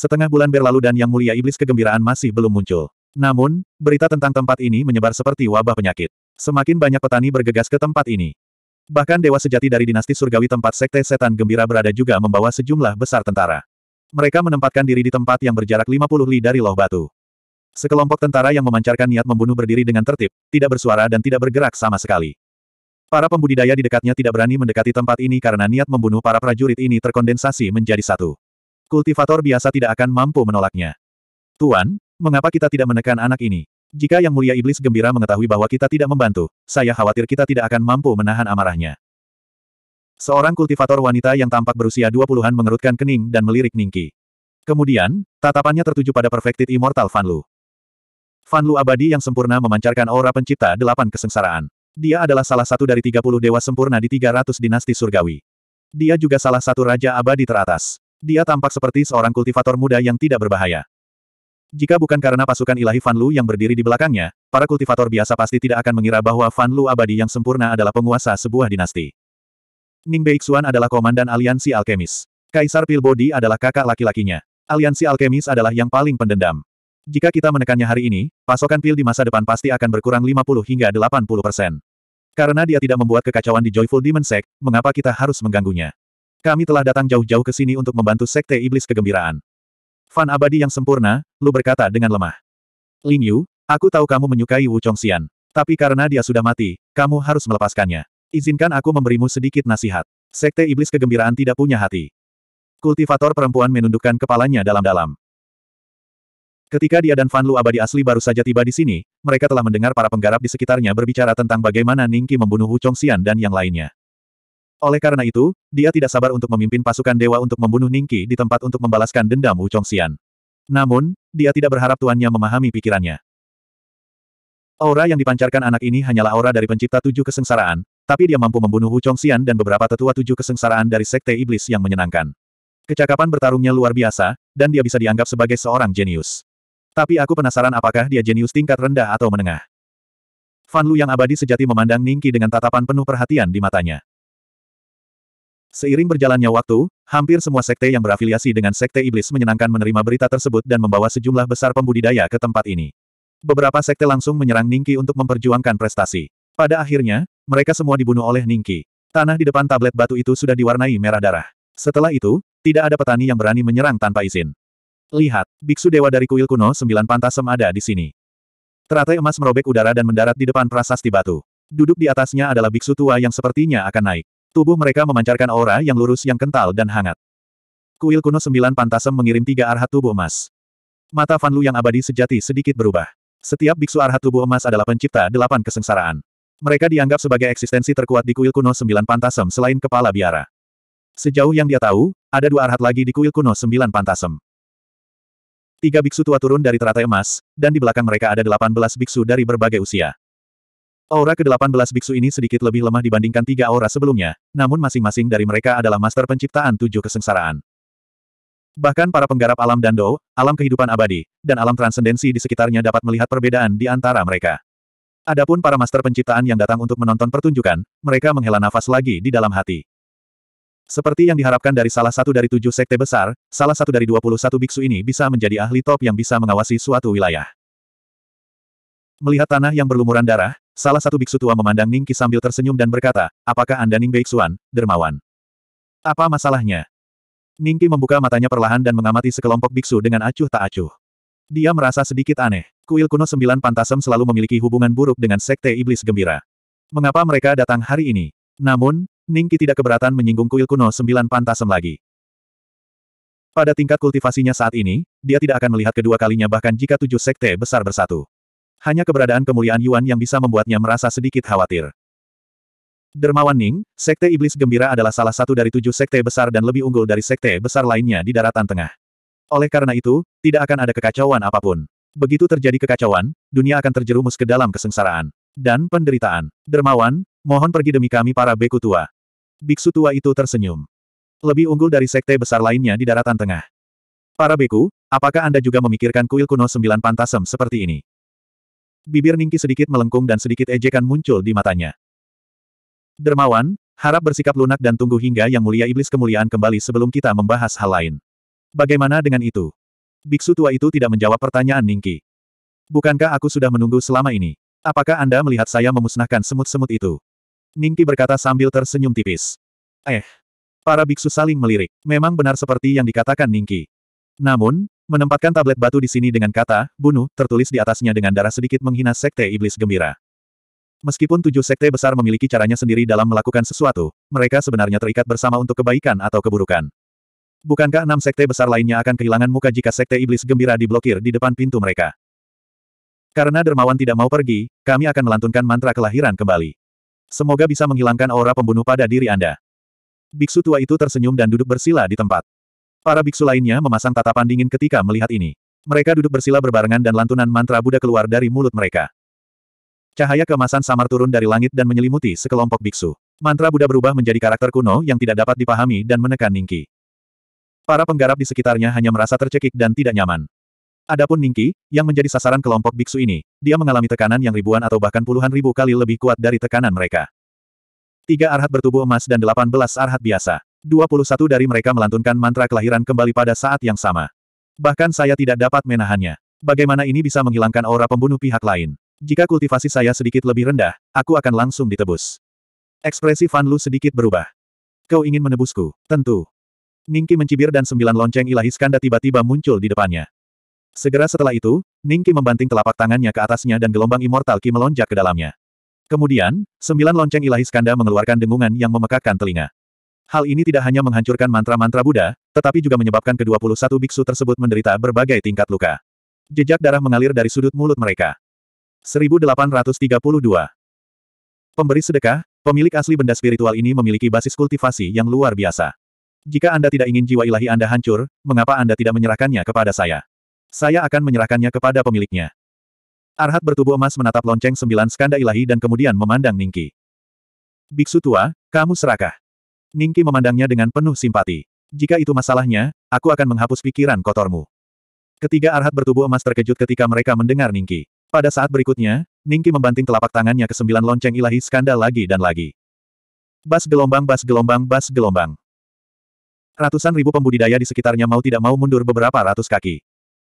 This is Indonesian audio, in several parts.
Setengah bulan berlalu dan yang mulia iblis kegembiraan masih belum muncul. Namun, berita tentang tempat ini menyebar seperti wabah penyakit. Semakin banyak petani bergegas ke tempat ini. Bahkan dewa sejati dari dinasti surgawi tempat sekte setan gembira berada juga membawa sejumlah besar tentara. Mereka menempatkan diri di tempat yang berjarak 50 li dari loh batu. Sekelompok tentara yang memancarkan niat membunuh berdiri dengan tertib, tidak bersuara dan tidak bergerak sama sekali. Para pembudidaya di dekatnya tidak berani mendekati tempat ini karena niat membunuh para prajurit ini terkondensasi menjadi satu kultivator biasa tidak akan mampu menolaknya. Tuan, mengapa kita tidak menekan anak ini? Jika Yang Mulia Iblis gembira mengetahui bahwa kita tidak membantu, saya khawatir kita tidak akan mampu menahan amarahnya. Seorang kultivator wanita yang tampak berusia 20-an mengerutkan kening dan melirik Ningki. Kemudian, tatapannya tertuju pada Perfected Immortal Fan Lu. Fan Lu abadi yang sempurna memancarkan aura pencipta delapan kesengsaraan. Dia adalah salah satu dari 30 dewa sempurna di 300 dinasti surgawi. Dia juga salah satu raja abadi teratas. Dia tampak seperti seorang kultivator muda yang tidak berbahaya. Jika bukan karena pasukan ilahi Fan Lu yang berdiri di belakangnya, para kultivator biasa pasti tidak akan mengira bahwa Fan Lu abadi yang sempurna adalah penguasa sebuah dinasti. Ning Beixuan adalah komandan aliansi alkemis. Kaisar Pilbodi adalah kakak laki-lakinya. Aliansi alkemis adalah yang paling pendendam. Jika kita menekannya hari ini, pasokan pil di masa depan pasti akan berkurang 50 hingga 80 persen. Karena dia tidak membuat kekacauan di Joyful Demon Sect, mengapa kita harus mengganggunya? Kami telah datang jauh-jauh ke sini untuk membantu Sekte Iblis Kegembiraan. Fan abadi yang sempurna, Lu berkata dengan lemah. Ling Yu, aku tahu kamu menyukai Wu Chongxian. Tapi karena dia sudah mati, kamu harus melepaskannya. Izinkan aku memberimu sedikit nasihat. Sekte Iblis Kegembiraan tidak punya hati. Kultivator perempuan menundukkan kepalanya dalam-dalam. Ketika dia dan Fan Lu abadi asli baru saja tiba di sini, mereka telah mendengar para penggarap di sekitarnya berbicara tentang bagaimana Ningki membunuh Wu Chongxian dan yang lainnya. Oleh karena itu, dia tidak sabar untuk memimpin pasukan dewa untuk membunuh Ningqi di tempat untuk membalaskan dendam Wu Chongxian. Namun, dia tidak berharap tuannya memahami pikirannya. Aura yang dipancarkan anak ini hanyalah aura dari pencipta tujuh kesengsaraan, tapi dia mampu membunuh Wu Chongxian dan beberapa tetua tujuh kesengsaraan dari sekte iblis yang menyenangkan. Kecakapan bertarungnya luar biasa, dan dia bisa dianggap sebagai seorang jenius. Tapi aku penasaran apakah dia jenius tingkat rendah atau menengah. Fan Lu yang abadi sejati memandang Ningki dengan tatapan penuh perhatian di matanya. Seiring berjalannya waktu, hampir semua sekte yang berafiliasi dengan sekte iblis menyenangkan menerima berita tersebut dan membawa sejumlah besar pembudidaya ke tempat ini. Beberapa sekte langsung menyerang Ningki untuk memperjuangkan prestasi. Pada akhirnya, mereka semua dibunuh oleh Ningki. Tanah di depan tablet batu itu sudah diwarnai merah darah. Setelah itu, tidak ada petani yang berani menyerang tanpa izin. Lihat, biksu dewa dari kuil kuno sembilan pantasem ada di sini. Teratai emas merobek udara dan mendarat di depan prasasti batu. Duduk di atasnya adalah biksu tua yang sepertinya akan naik. Tubuh mereka memancarkan aura yang lurus yang kental dan hangat. Kuil kuno sembilan pantasem mengirim tiga arhat tubuh emas. Mata Fan Lu yang abadi sejati sedikit berubah. Setiap biksu arhat tubuh emas adalah pencipta delapan kesengsaraan. Mereka dianggap sebagai eksistensi terkuat di kuil kuno sembilan pantasem selain kepala biara. Sejauh yang dia tahu, ada dua arhat lagi di kuil kuno sembilan pantasem. Tiga biksu tua turun dari teratai emas, dan di belakang mereka ada delapan belas biksu dari berbagai usia. Aura ke-18 biksu ini sedikit lebih lemah dibandingkan tiga aura sebelumnya, namun masing-masing dari mereka adalah master penciptaan tujuh kesengsaraan. Bahkan para penggarap alam dan dou, alam kehidupan abadi, dan alam transendensi di sekitarnya dapat melihat perbedaan di antara mereka. Adapun para master penciptaan yang datang untuk menonton pertunjukan, mereka menghela nafas lagi di dalam hati. Seperti yang diharapkan dari salah satu dari tujuh sekte besar, salah satu dari 21 biksu ini bisa menjadi ahli top yang bisa mengawasi suatu wilayah. Melihat tanah yang berlumuran darah, salah satu biksu tua memandang Ningki sambil tersenyum dan berkata, apakah Anda Ning Beixuan, dermawan? Apa masalahnya? Ningki membuka matanya perlahan dan mengamati sekelompok biksu dengan acuh tak acuh. Dia merasa sedikit aneh. Kuil kuno sembilan pantasem selalu memiliki hubungan buruk dengan sekte iblis gembira. Mengapa mereka datang hari ini? Namun, Ningki tidak keberatan menyinggung kuil kuno sembilan pantasem lagi. Pada tingkat kultivasinya saat ini, dia tidak akan melihat kedua kalinya bahkan jika tujuh sekte besar bersatu. Hanya keberadaan kemuliaan Yuan yang bisa membuatnya merasa sedikit khawatir. Dermawan Ning, Sekte Iblis Gembira adalah salah satu dari tujuh sekte besar dan lebih unggul dari sekte besar lainnya di daratan tengah. Oleh karena itu, tidak akan ada kekacauan apapun. Begitu terjadi kekacauan, dunia akan terjerumus ke dalam kesengsaraan dan penderitaan. Dermawan, mohon pergi demi kami para beku tua. Biksu tua itu tersenyum. Lebih unggul dari sekte besar lainnya di daratan tengah. Para beku, apakah Anda juga memikirkan kuil kuno sembilan pantasem seperti ini? Bibir Ningki sedikit melengkung dan sedikit ejekan muncul di matanya. Dermawan, harap bersikap lunak dan tunggu hingga yang mulia iblis kemuliaan kembali sebelum kita membahas hal lain. Bagaimana dengan itu? Biksu tua itu tidak menjawab pertanyaan Ningki. Bukankah aku sudah menunggu selama ini? Apakah Anda melihat saya memusnahkan semut-semut itu? Ningki berkata sambil tersenyum tipis. Eh. Para biksu saling melirik. Memang benar seperti yang dikatakan Ningki. Namun, menempatkan tablet batu di sini dengan kata, bunuh, tertulis di atasnya dengan darah sedikit menghina Sekte Iblis Gembira. Meskipun tujuh sekte besar memiliki caranya sendiri dalam melakukan sesuatu, mereka sebenarnya terikat bersama untuk kebaikan atau keburukan. Bukankah enam sekte besar lainnya akan kehilangan muka jika sekte iblis gembira diblokir di depan pintu mereka? Karena dermawan tidak mau pergi, kami akan melantunkan mantra kelahiran kembali. Semoga bisa menghilangkan aura pembunuh pada diri Anda. Biksu tua itu tersenyum dan duduk bersila di tempat. Para biksu lainnya memasang tatapan dingin ketika melihat ini. Mereka duduk bersila berbarengan dan lantunan mantra Buddha keluar dari mulut mereka. Cahaya kemasan samar turun dari langit dan menyelimuti sekelompok biksu. Mantra Buddha berubah menjadi karakter kuno yang tidak dapat dipahami dan menekan Ningki. Para penggarap di sekitarnya hanya merasa tercekik dan tidak nyaman. Adapun Ningki, yang menjadi sasaran kelompok biksu ini, dia mengalami tekanan yang ribuan atau bahkan puluhan ribu kali lebih kuat dari tekanan mereka. Tiga arhat bertubuh emas dan delapan belas arhat biasa. Dua puluh satu dari mereka melantunkan mantra kelahiran kembali pada saat yang sama. Bahkan saya tidak dapat menahannya. Bagaimana ini bisa menghilangkan aura pembunuh pihak lain? Jika kultivasi saya sedikit lebih rendah, aku akan langsung ditebus. Ekspresi Fan Lu sedikit berubah. Kau ingin menebusku? Tentu. Ningki mencibir dan sembilan lonceng ilahi skanda tiba-tiba muncul di depannya. Segera setelah itu, Ningki membanting telapak tangannya ke atasnya dan gelombang immortal Ki melonjak ke dalamnya. Kemudian, sembilan lonceng ilahi skanda mengeluarkan dengungan yang memekakkan telinga. Hal ini tidak hanya menghancurkan mantra-mantra Buddha, tetapi juga menyebabkan ke-21 biksu tersebut menderita berbagai tingkat luka. Jejak darah mengalir dari sudut mulut mereka. 1832 Pemberi sedekah, pemilik asli benda spiritual ini memiliki basis kultivasi yang luar biasa. Jika Anda tidak ingin jiwa ilahi Anda hancur, mengapa Anda tidak menyerahkannya kepada saya? Saya akan menyerahkannya kepada pemiliknya. Arhat bertubuh emas menatap lonceng sembilan skanda ilahi dan kemudian memandang Ningki. Biksu tua, kamu serakah. Ningki memandangnya dengan penuh simpati. Jika itu masalahnya, aku akan menghapus pikiran kotormu. Ketiga Arhat bertubuh emas terkejut ketika mereka mendengar Ningki. Pada saat berikutnya, Ningki membanting telapak tangannya ke sembilan lonceng ilahi skanda lagi dan lagi. Bas gelombang bas gelombang bas gelombang. Ratusan ribu pembudidaya di sekitarnya mau tidak mau mundur beberapa ratus kaki.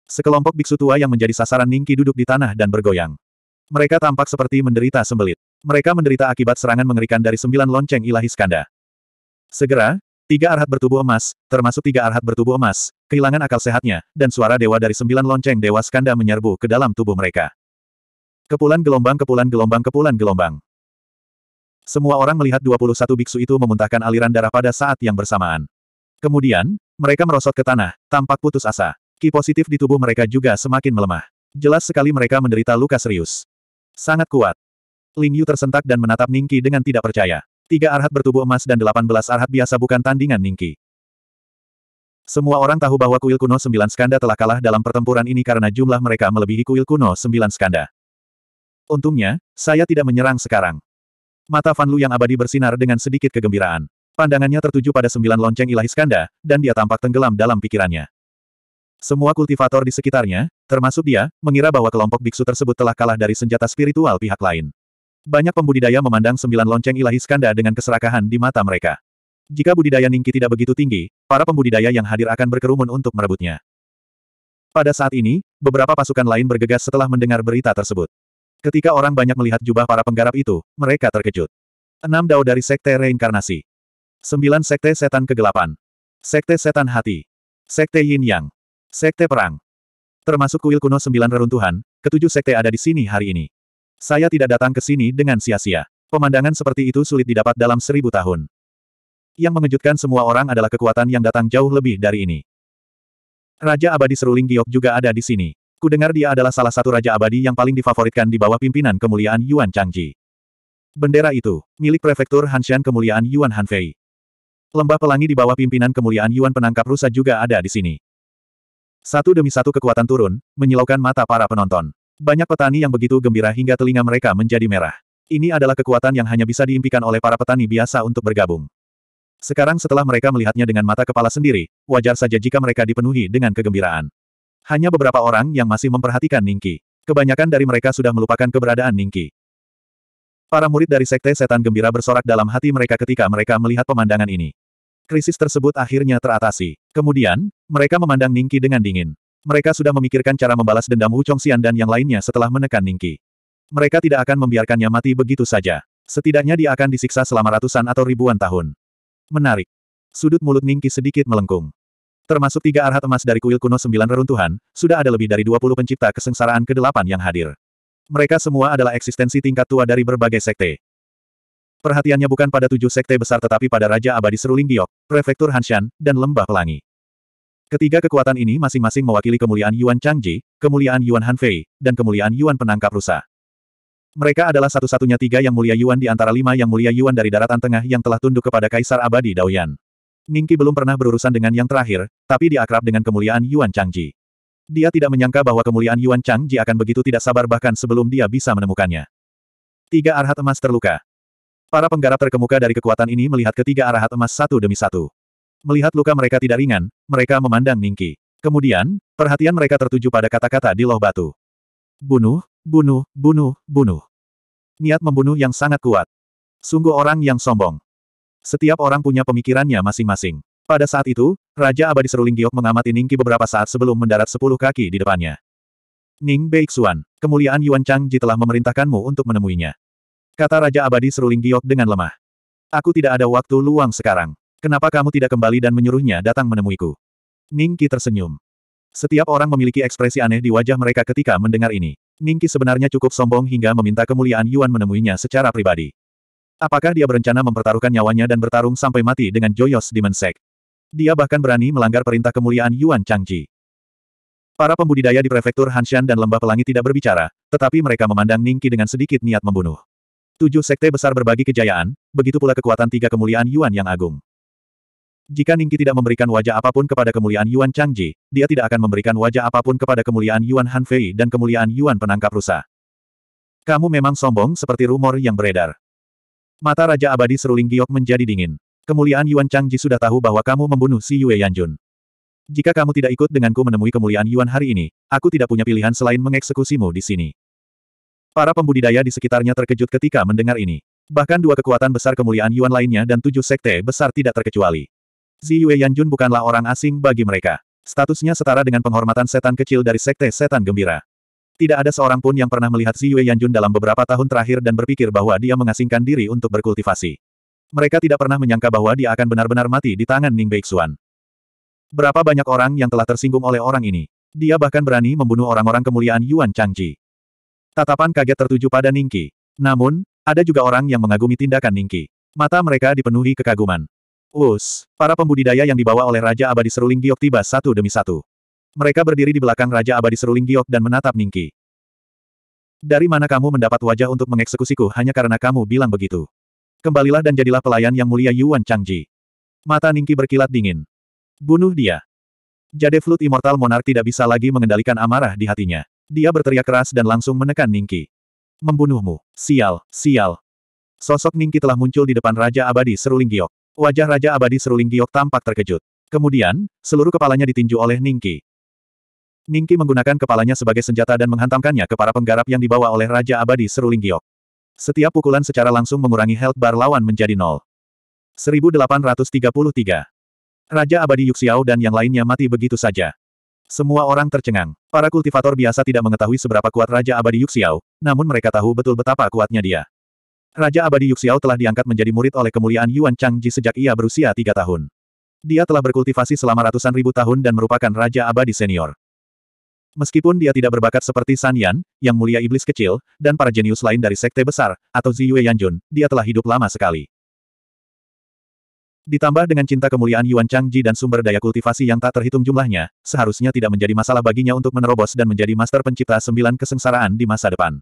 Sekelompok biksu tua yang menjadi sasaran Ningki duduk di tanah dan bergoyang. Mereka tampak seperti menderita sembelit. Mereka menderita akibat serangan mengerikan dari sembilan lonceng ilahi skanda. Segera, tiga arhat bertubuh emas, termasuk tiga arhat bertubuh emas, kehilangan akal sehatnya, dan suara dewa dari sembilan lonceng dewa skanda menyerbu ke dalam tubuh mereka. Kepulan gelombang kepulan gelombang kepulan gelombang. Semua orang melihat 21 biksu itu memuntahkan aliran darah pada saat yang bersamaan. Kemudian, mereka merosot ke tanah, tampak putus asa. Ki positif di tubuh mereka juga semakin melemah. Jelas sekali mereka menderita luka serius. Sangat kuat. Ling Yu tersentak dan menatap Ningki dengan tidak percaya. Tiga arhat bertubuh emas dan delapan belas arhat biasa bukan tandingan Ningki. Semua orang tahu bahwa kuil kuno sembilan skanda telah kalah dalam pertempuran ini karena jumlah mereka melebihi kuil kuno sembilan skanda. Untungnya, saya tidak menyerang sekarang. Mata Fan Lu yang abadi bersinar dengan sedikit kegembiraan. Pandangannya tertuju pada sembilan lonceng ilahi skanda, dan dia tampak tenggelam dalam pikirannya. Semua kultivator di sekitarnya, termasuk dia, mengira bahwa kelompok biksu tersebut telah kalah dari senjata spiritual pihak lain. Banyak pembudidaya memandang sembilan lonceng ilahi skanda dengan keserakahan di mata mereka. Jika budidaya Ningki tidak begitu tinggi, para pembudidaya yang hadir akan berkerumun untuk merebutnya. Pada saat ini, beberapa pasukan lain bergegas setelah mendengar berita tersebut. Ketika orang banyak melihat jubah para penggarap itu, mereka terkejut. Enam dao dari Sekte Reinkarnasi. Sembilan Sekte Setan Kegelapan. Sekte Setan Hati. Sekte Yin Yang. Sekte Perang. Termasuk kuil kuno sembilan reruntuhan, ketujuh sekte ada di sini hari ini. Saya tidak datang ke sini dengan sia-sia. Pemandangan seperti itu sulit didapat dalam seribu tahun. Yang mengejutkan semua orang adalah kekuatan yang datang jauh lebih dari ini. Raja Abadi Seruling Giok juga ada di sini. Kudengar dia adalah salah satu Raja Abadi yang paling difavoritkan di bawah pimpinan kemuliaan Yuan Changji. Bendera itu, milik prefektur Hanshan kemuliaan Yuan Hanfei. Lembah pelangi di bawah pimpinan kemuliaan Yuan penangkap rusa juga ada di sini. Satu demi satu kekuatan turun, menyilaukan mata para penonton. Banyak petani yang begitu gembira hingga telinga mereka menjadi merah. Ini adalah kekuatan yang hanya bisa diimpikan oleh para petani biasa untuk bergabung. Sekarang setelah mereka melihatnya dengan mata kepala sendiri, wajar saja jika mereka dipenuhi dengan kegembiraan. Hanya beberapa orang yang masih memperhatikan Ningki. Kebanyakan dari mereka sudah melupakan keberadaan Ningki. Para murid dari Sekte Setan Gembira bersorak dalam hati mereka ketika mereka melihat pemandangan ini. Krisis tersebut akhirnya teratasi. Kemudian, mereka memandang Ningki dengan dingin. Mereka sudah memikirkan cara membalas dendam Wu Chongxian dan yang lainnya setelah menekan Ningki. Mereka tidak akan membiarkannya mati begitu saja. Setidaknya dia akan disiksa selama ratusan atau ribuan tahun. Menarik. Sudut mulut Ningki sedikit melengkung. Termasuk tiga arhat emas dari kuil kuno sembilan reruntuhan, sudah ada lebih dari 20 pencipta kesengsaraan ke-8 yang hadir. Mereka semua adalah eksistensi tingkat tua dari berbagai sekte. Perhatiannya bukan pada tujuh sekte besar tetapi pada Raja Abadi Seruling Giok, Prefektur Hanshan, dan Lembah Pelangi. Ketiga kekuatan ini masing-masing mewakili kemuliaan Yuan Changji, kemuliaan Yuan Hanfei, dan kemuliaan Yuan Penangkap Rusa. Mereka adalah satu-satunya tiga yang mulia Yuan di antara lima yang mulia Yuan dari daratan tengah yang telah tunduk kepada Kaisar Abadi Daoyan. Ningki belum pernah berurusan dengan yang terakhir, tapi dia akrab dengan kemuliaan Yuan Changji. Dia tidak menyangka bahwa kemuliaan Yuan Changji akan begitu tidak sabar bahkan sebelum dia bisa menemukannya. Tiga arhat emas terluka. Para penggarap terkemuka dari kekuatan ini melihat ketiga arahat emas satu demi satu. Melihat luka mereka tidak ringan, mereka memandang Ningki. Kemudian, perhatian mereka tertuju pada kata-kata di loh batu. Bunuh, bunuh, bunuh, bunuh. Niat membunuh yang sangat kuat. Sungguh orang yang sombong. Setiap orang punya pemikirannya masing-masing. Pada saat itu, Raja Abadi Seruling Giok mengamati Ningki beberapa saat sebelum mendarat sepuluh kaki di depannya. Ning Beixuan, kemuliaan Yuan Changji telah memerintahkanmu untuk menemuinya. Kata Raja Abadi Seruling Giok dengan lemah. Aku tidak ada waktu luang sekarang. Kenapa kamu tidak kembali dan menyuruhnya datang menemuiku? Ningki tersenyum. Setiap orang memiliki ekspresi aneh di wajah mereka ketika mendengar ini. Ningki sebenarnya cukup sombong hingga meminta kemuliaan Yuan menemuinya secara pribadi. Apakah dia berencana mempertaruhkan nyawanya dan bertarung sampai mati dengan Joyos di Sect? Dia bahkan berani melanggar perintah kemuliaan Yuan Changji. Para pembudidaya di prefektur Hanshan dan Lembah Pelangi tidak berbicara, tetapi mereka memandang Ningki dengan sedikit niat membunuh. Tujuh sekte besar berbagi kejayaan, begitu pula kekuatan tiga kemuliaan Yuan yang agung. Jika Ningki tidak memberikan wajah apapun kepada kemuliaan Yuan Changji, dia tidak akan memberikan wajah apapun kepada kemuliaan Yuan Hanfei dan kemuliaan Yuan penangkap rusa. Kamu memang sombong seperti rumor yang beredar. Mata Raja Abadi Seruling Giok menjadi dingin. Kemuliaan Yuan Changji sudah tahu bahwa kamu membunuh si Yue Yanjun. Jika kamu tidak ikut denganku menemui kemuliaan Yuan hari ini, aku tidak punya pilihan selain mengeksekusimu di sini. Para pembudidaya di sekitarnya terkejut ketika mendengar ini. Bahkan dua kekuatan besar kemuliaan Yuan lainnya dan tujuh sekte besar tidak terkecuali. Ziyue Yanjun bukanlah orang asing bagi mereka. Statusnya setara dengan penghormatan setan kecil dari sekte setan gembira. Tidak ada seorang pun yang pernah melihat Ziyue Yanjun dalam beberapa tahun terakhir dan berpikir bahwa dia mengasingkan diri untuk berkultivasi. Mereka tidak pernah menyangka bahwa dia akan benar-benar mati di tangan Ning Beixuan. Berapa banyak orang yang telah tersinggung oleh orang ini? Dia bahkan berani membunuh orang-orang kemuliaan Yuan Changji. Tatapan kaget tertuju pada Ningki. Namun, ada juga orang yang mengagumi tindakan Ningki. Mata mereka dipenuhi kekaguman. Us, para pembudidaya yang dibawa oleh Raja Abadi Seruling Giok tiba satu demi satu. Mereka berdiri di belakang Raja Abadi Seruling Giok dan menatap Ningki. Dari mana kamu mendapat wajah untuk mengeksekusiku hanya karena kamu bilang begitu? Kembalilah dan jadilah pelayan yang mulia Yuan Changji. Mata Ningki berkilat dingin. Bunuh dia. Jade Flute Immortal Monarch tidak bisa lagi mengendalikan amarah di hatinya. Dia berteriak keras dan langsung menekan Ningki. Membunuhmu, sial, sial. Sosok Ningki telah muncul di depan Raja Abadi Seruling Giok. Wajah Raja Abadi Seruling Giok tampak terkejut. Kemudian, seluruh kepalanya ditinju oleh Ningki. Ningki menggunakan kepalanya sebagai senjata dan menghantamkannya ke para penggarap yang dibawa oleh Raja Abadi Seruling Giok. Setiap pukulan secara langsung mengurangi health bar lawan menjadi nol. 1833. Raja Abadi Yuxiao dan yang lainnya mati begitu saja. Semua orang tercengang. Para kultivator biasa tidak mengetahui seberapa kuat Raja Abadi Yuxiao, namun mereka tahu betul betapa kuatnya dia. Raja Abadi Yuxiao telah diangkat menjadi murid oleh kemuliaan Yuan Changji sejak ia berusia tiga tahun. Dia telah berkultivasi selama ratusan ribu tahun dan merupakan Raja Abadi Senior. Meskipun dia tidak berbakat seperti San Yan, yang mulia iblis kecil, dan para jenius lain dari sekte besar, atau Ziyue Yanjun, dia telah hidup lama sekali. Ditambah dengan cinta kemuliaan Yuan Changji dan sumber daya kultivasi yang tak terhitung jumlahnya, seharusnya tidak menjadi masalah baginya untuk menerobos dan menjadi master pencipta sembilan kesengsaraan di masa depan.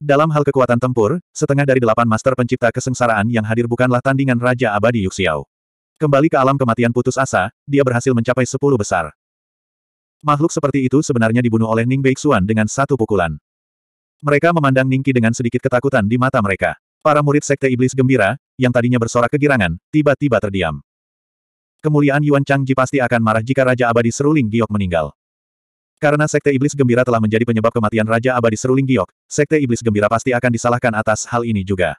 Dalam hal kekuatan tempur, setengah dari delapan master pencipta kesengsaraan yang hadir bukanlah tandingan Raja Abadi Yuxiao. Kembali ke alam kematian putus asa, dia berhasil mencapai sepuluh besar. Makhluk seperti itu sebenarnya dibunuh oleh Ning Beixuan dengan satu pukulan. Mereka memandang Ningki dengan sedikit ketakutan di mata mereka. Para murid sekte iblis gembira, yang tadinya bersorak kegirangan, tiba-tiba terdiam. Kemuliaan Yuan Changji pasti akan marah jika Raja Abadi Seruling Giok meninggal. Karena sekte iblis gembira telah menjadi penyebab kematian Raja Abadi Seruling Giok, sekte iblis gembira pasti akan disalahkan atas hal ini juga.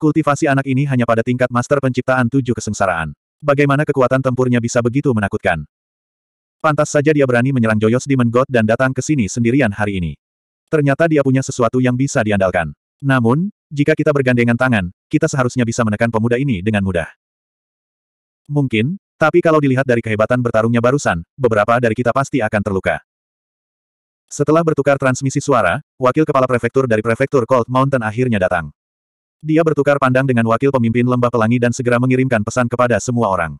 Kultivasi anak ini hanya pada tingkat master penciptaan tujuh kesengsaraan. Bagaimana kekuatan tempurnya bisa begitu menakutkan? Pantas saja dia berani menyerang Joyos Demon God dan datang ke sini sendirian hari ini. Ternyata dia punya sesuatu yang bisa diandalkan. Namun, jika kita bergandengan tangan, kita seharusnya bisa menekan pemuda ini dengan mudah. Mungkin, tapi kalau dilihat dari kehebatan bertarungnya barusan, beberapa dari kita pasti akan terluka. Setelah bertukar transmisi suara, wakil kepala prefektur dari prefektur Cold Mountain akhirnya datang. Dia bertukar pandang dengan wakil pemimpin Lembah Pelangi dan segera mengirimkan pesan kepada semua orang.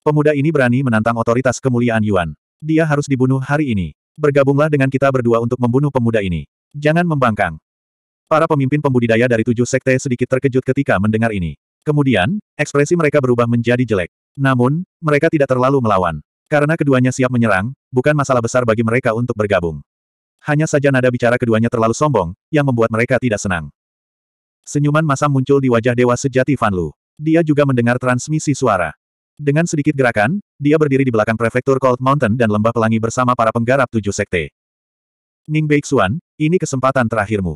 Pemuda ini berani menantang otoritas kemuliaan Yuan. Dia harus dibunuh hari ini. Bergabunglah dengan kita berdua untuk membunuh pemuda ini. Jangan membangkang. Para pemimpin pembudidaya dari tujuh sekte sedikit terkejut ketika mendengar ini. Kemudian, ekspresi mereka berubah menjadi jelek. Namun, mereka tidak terlalu melawan. Karena keduanya siap menyerang, bukan masalah besar bagi mereka untuk bergabung. Hanya saja nada bicara keduanya terlalu sombong, yang membuat mereka tidak senang. Senyuman masam muncul di wajah dewa sejati Fan Lu. Dia juga mendengar transmisi suara. Dengan sedikit gerakan, dia berdiri di belakang prefektur Cold Mountain dan Lembah Pelangi bersama para penggarap tujuh sekte. Ning Beixuan, ini kesempatan terakhirmu.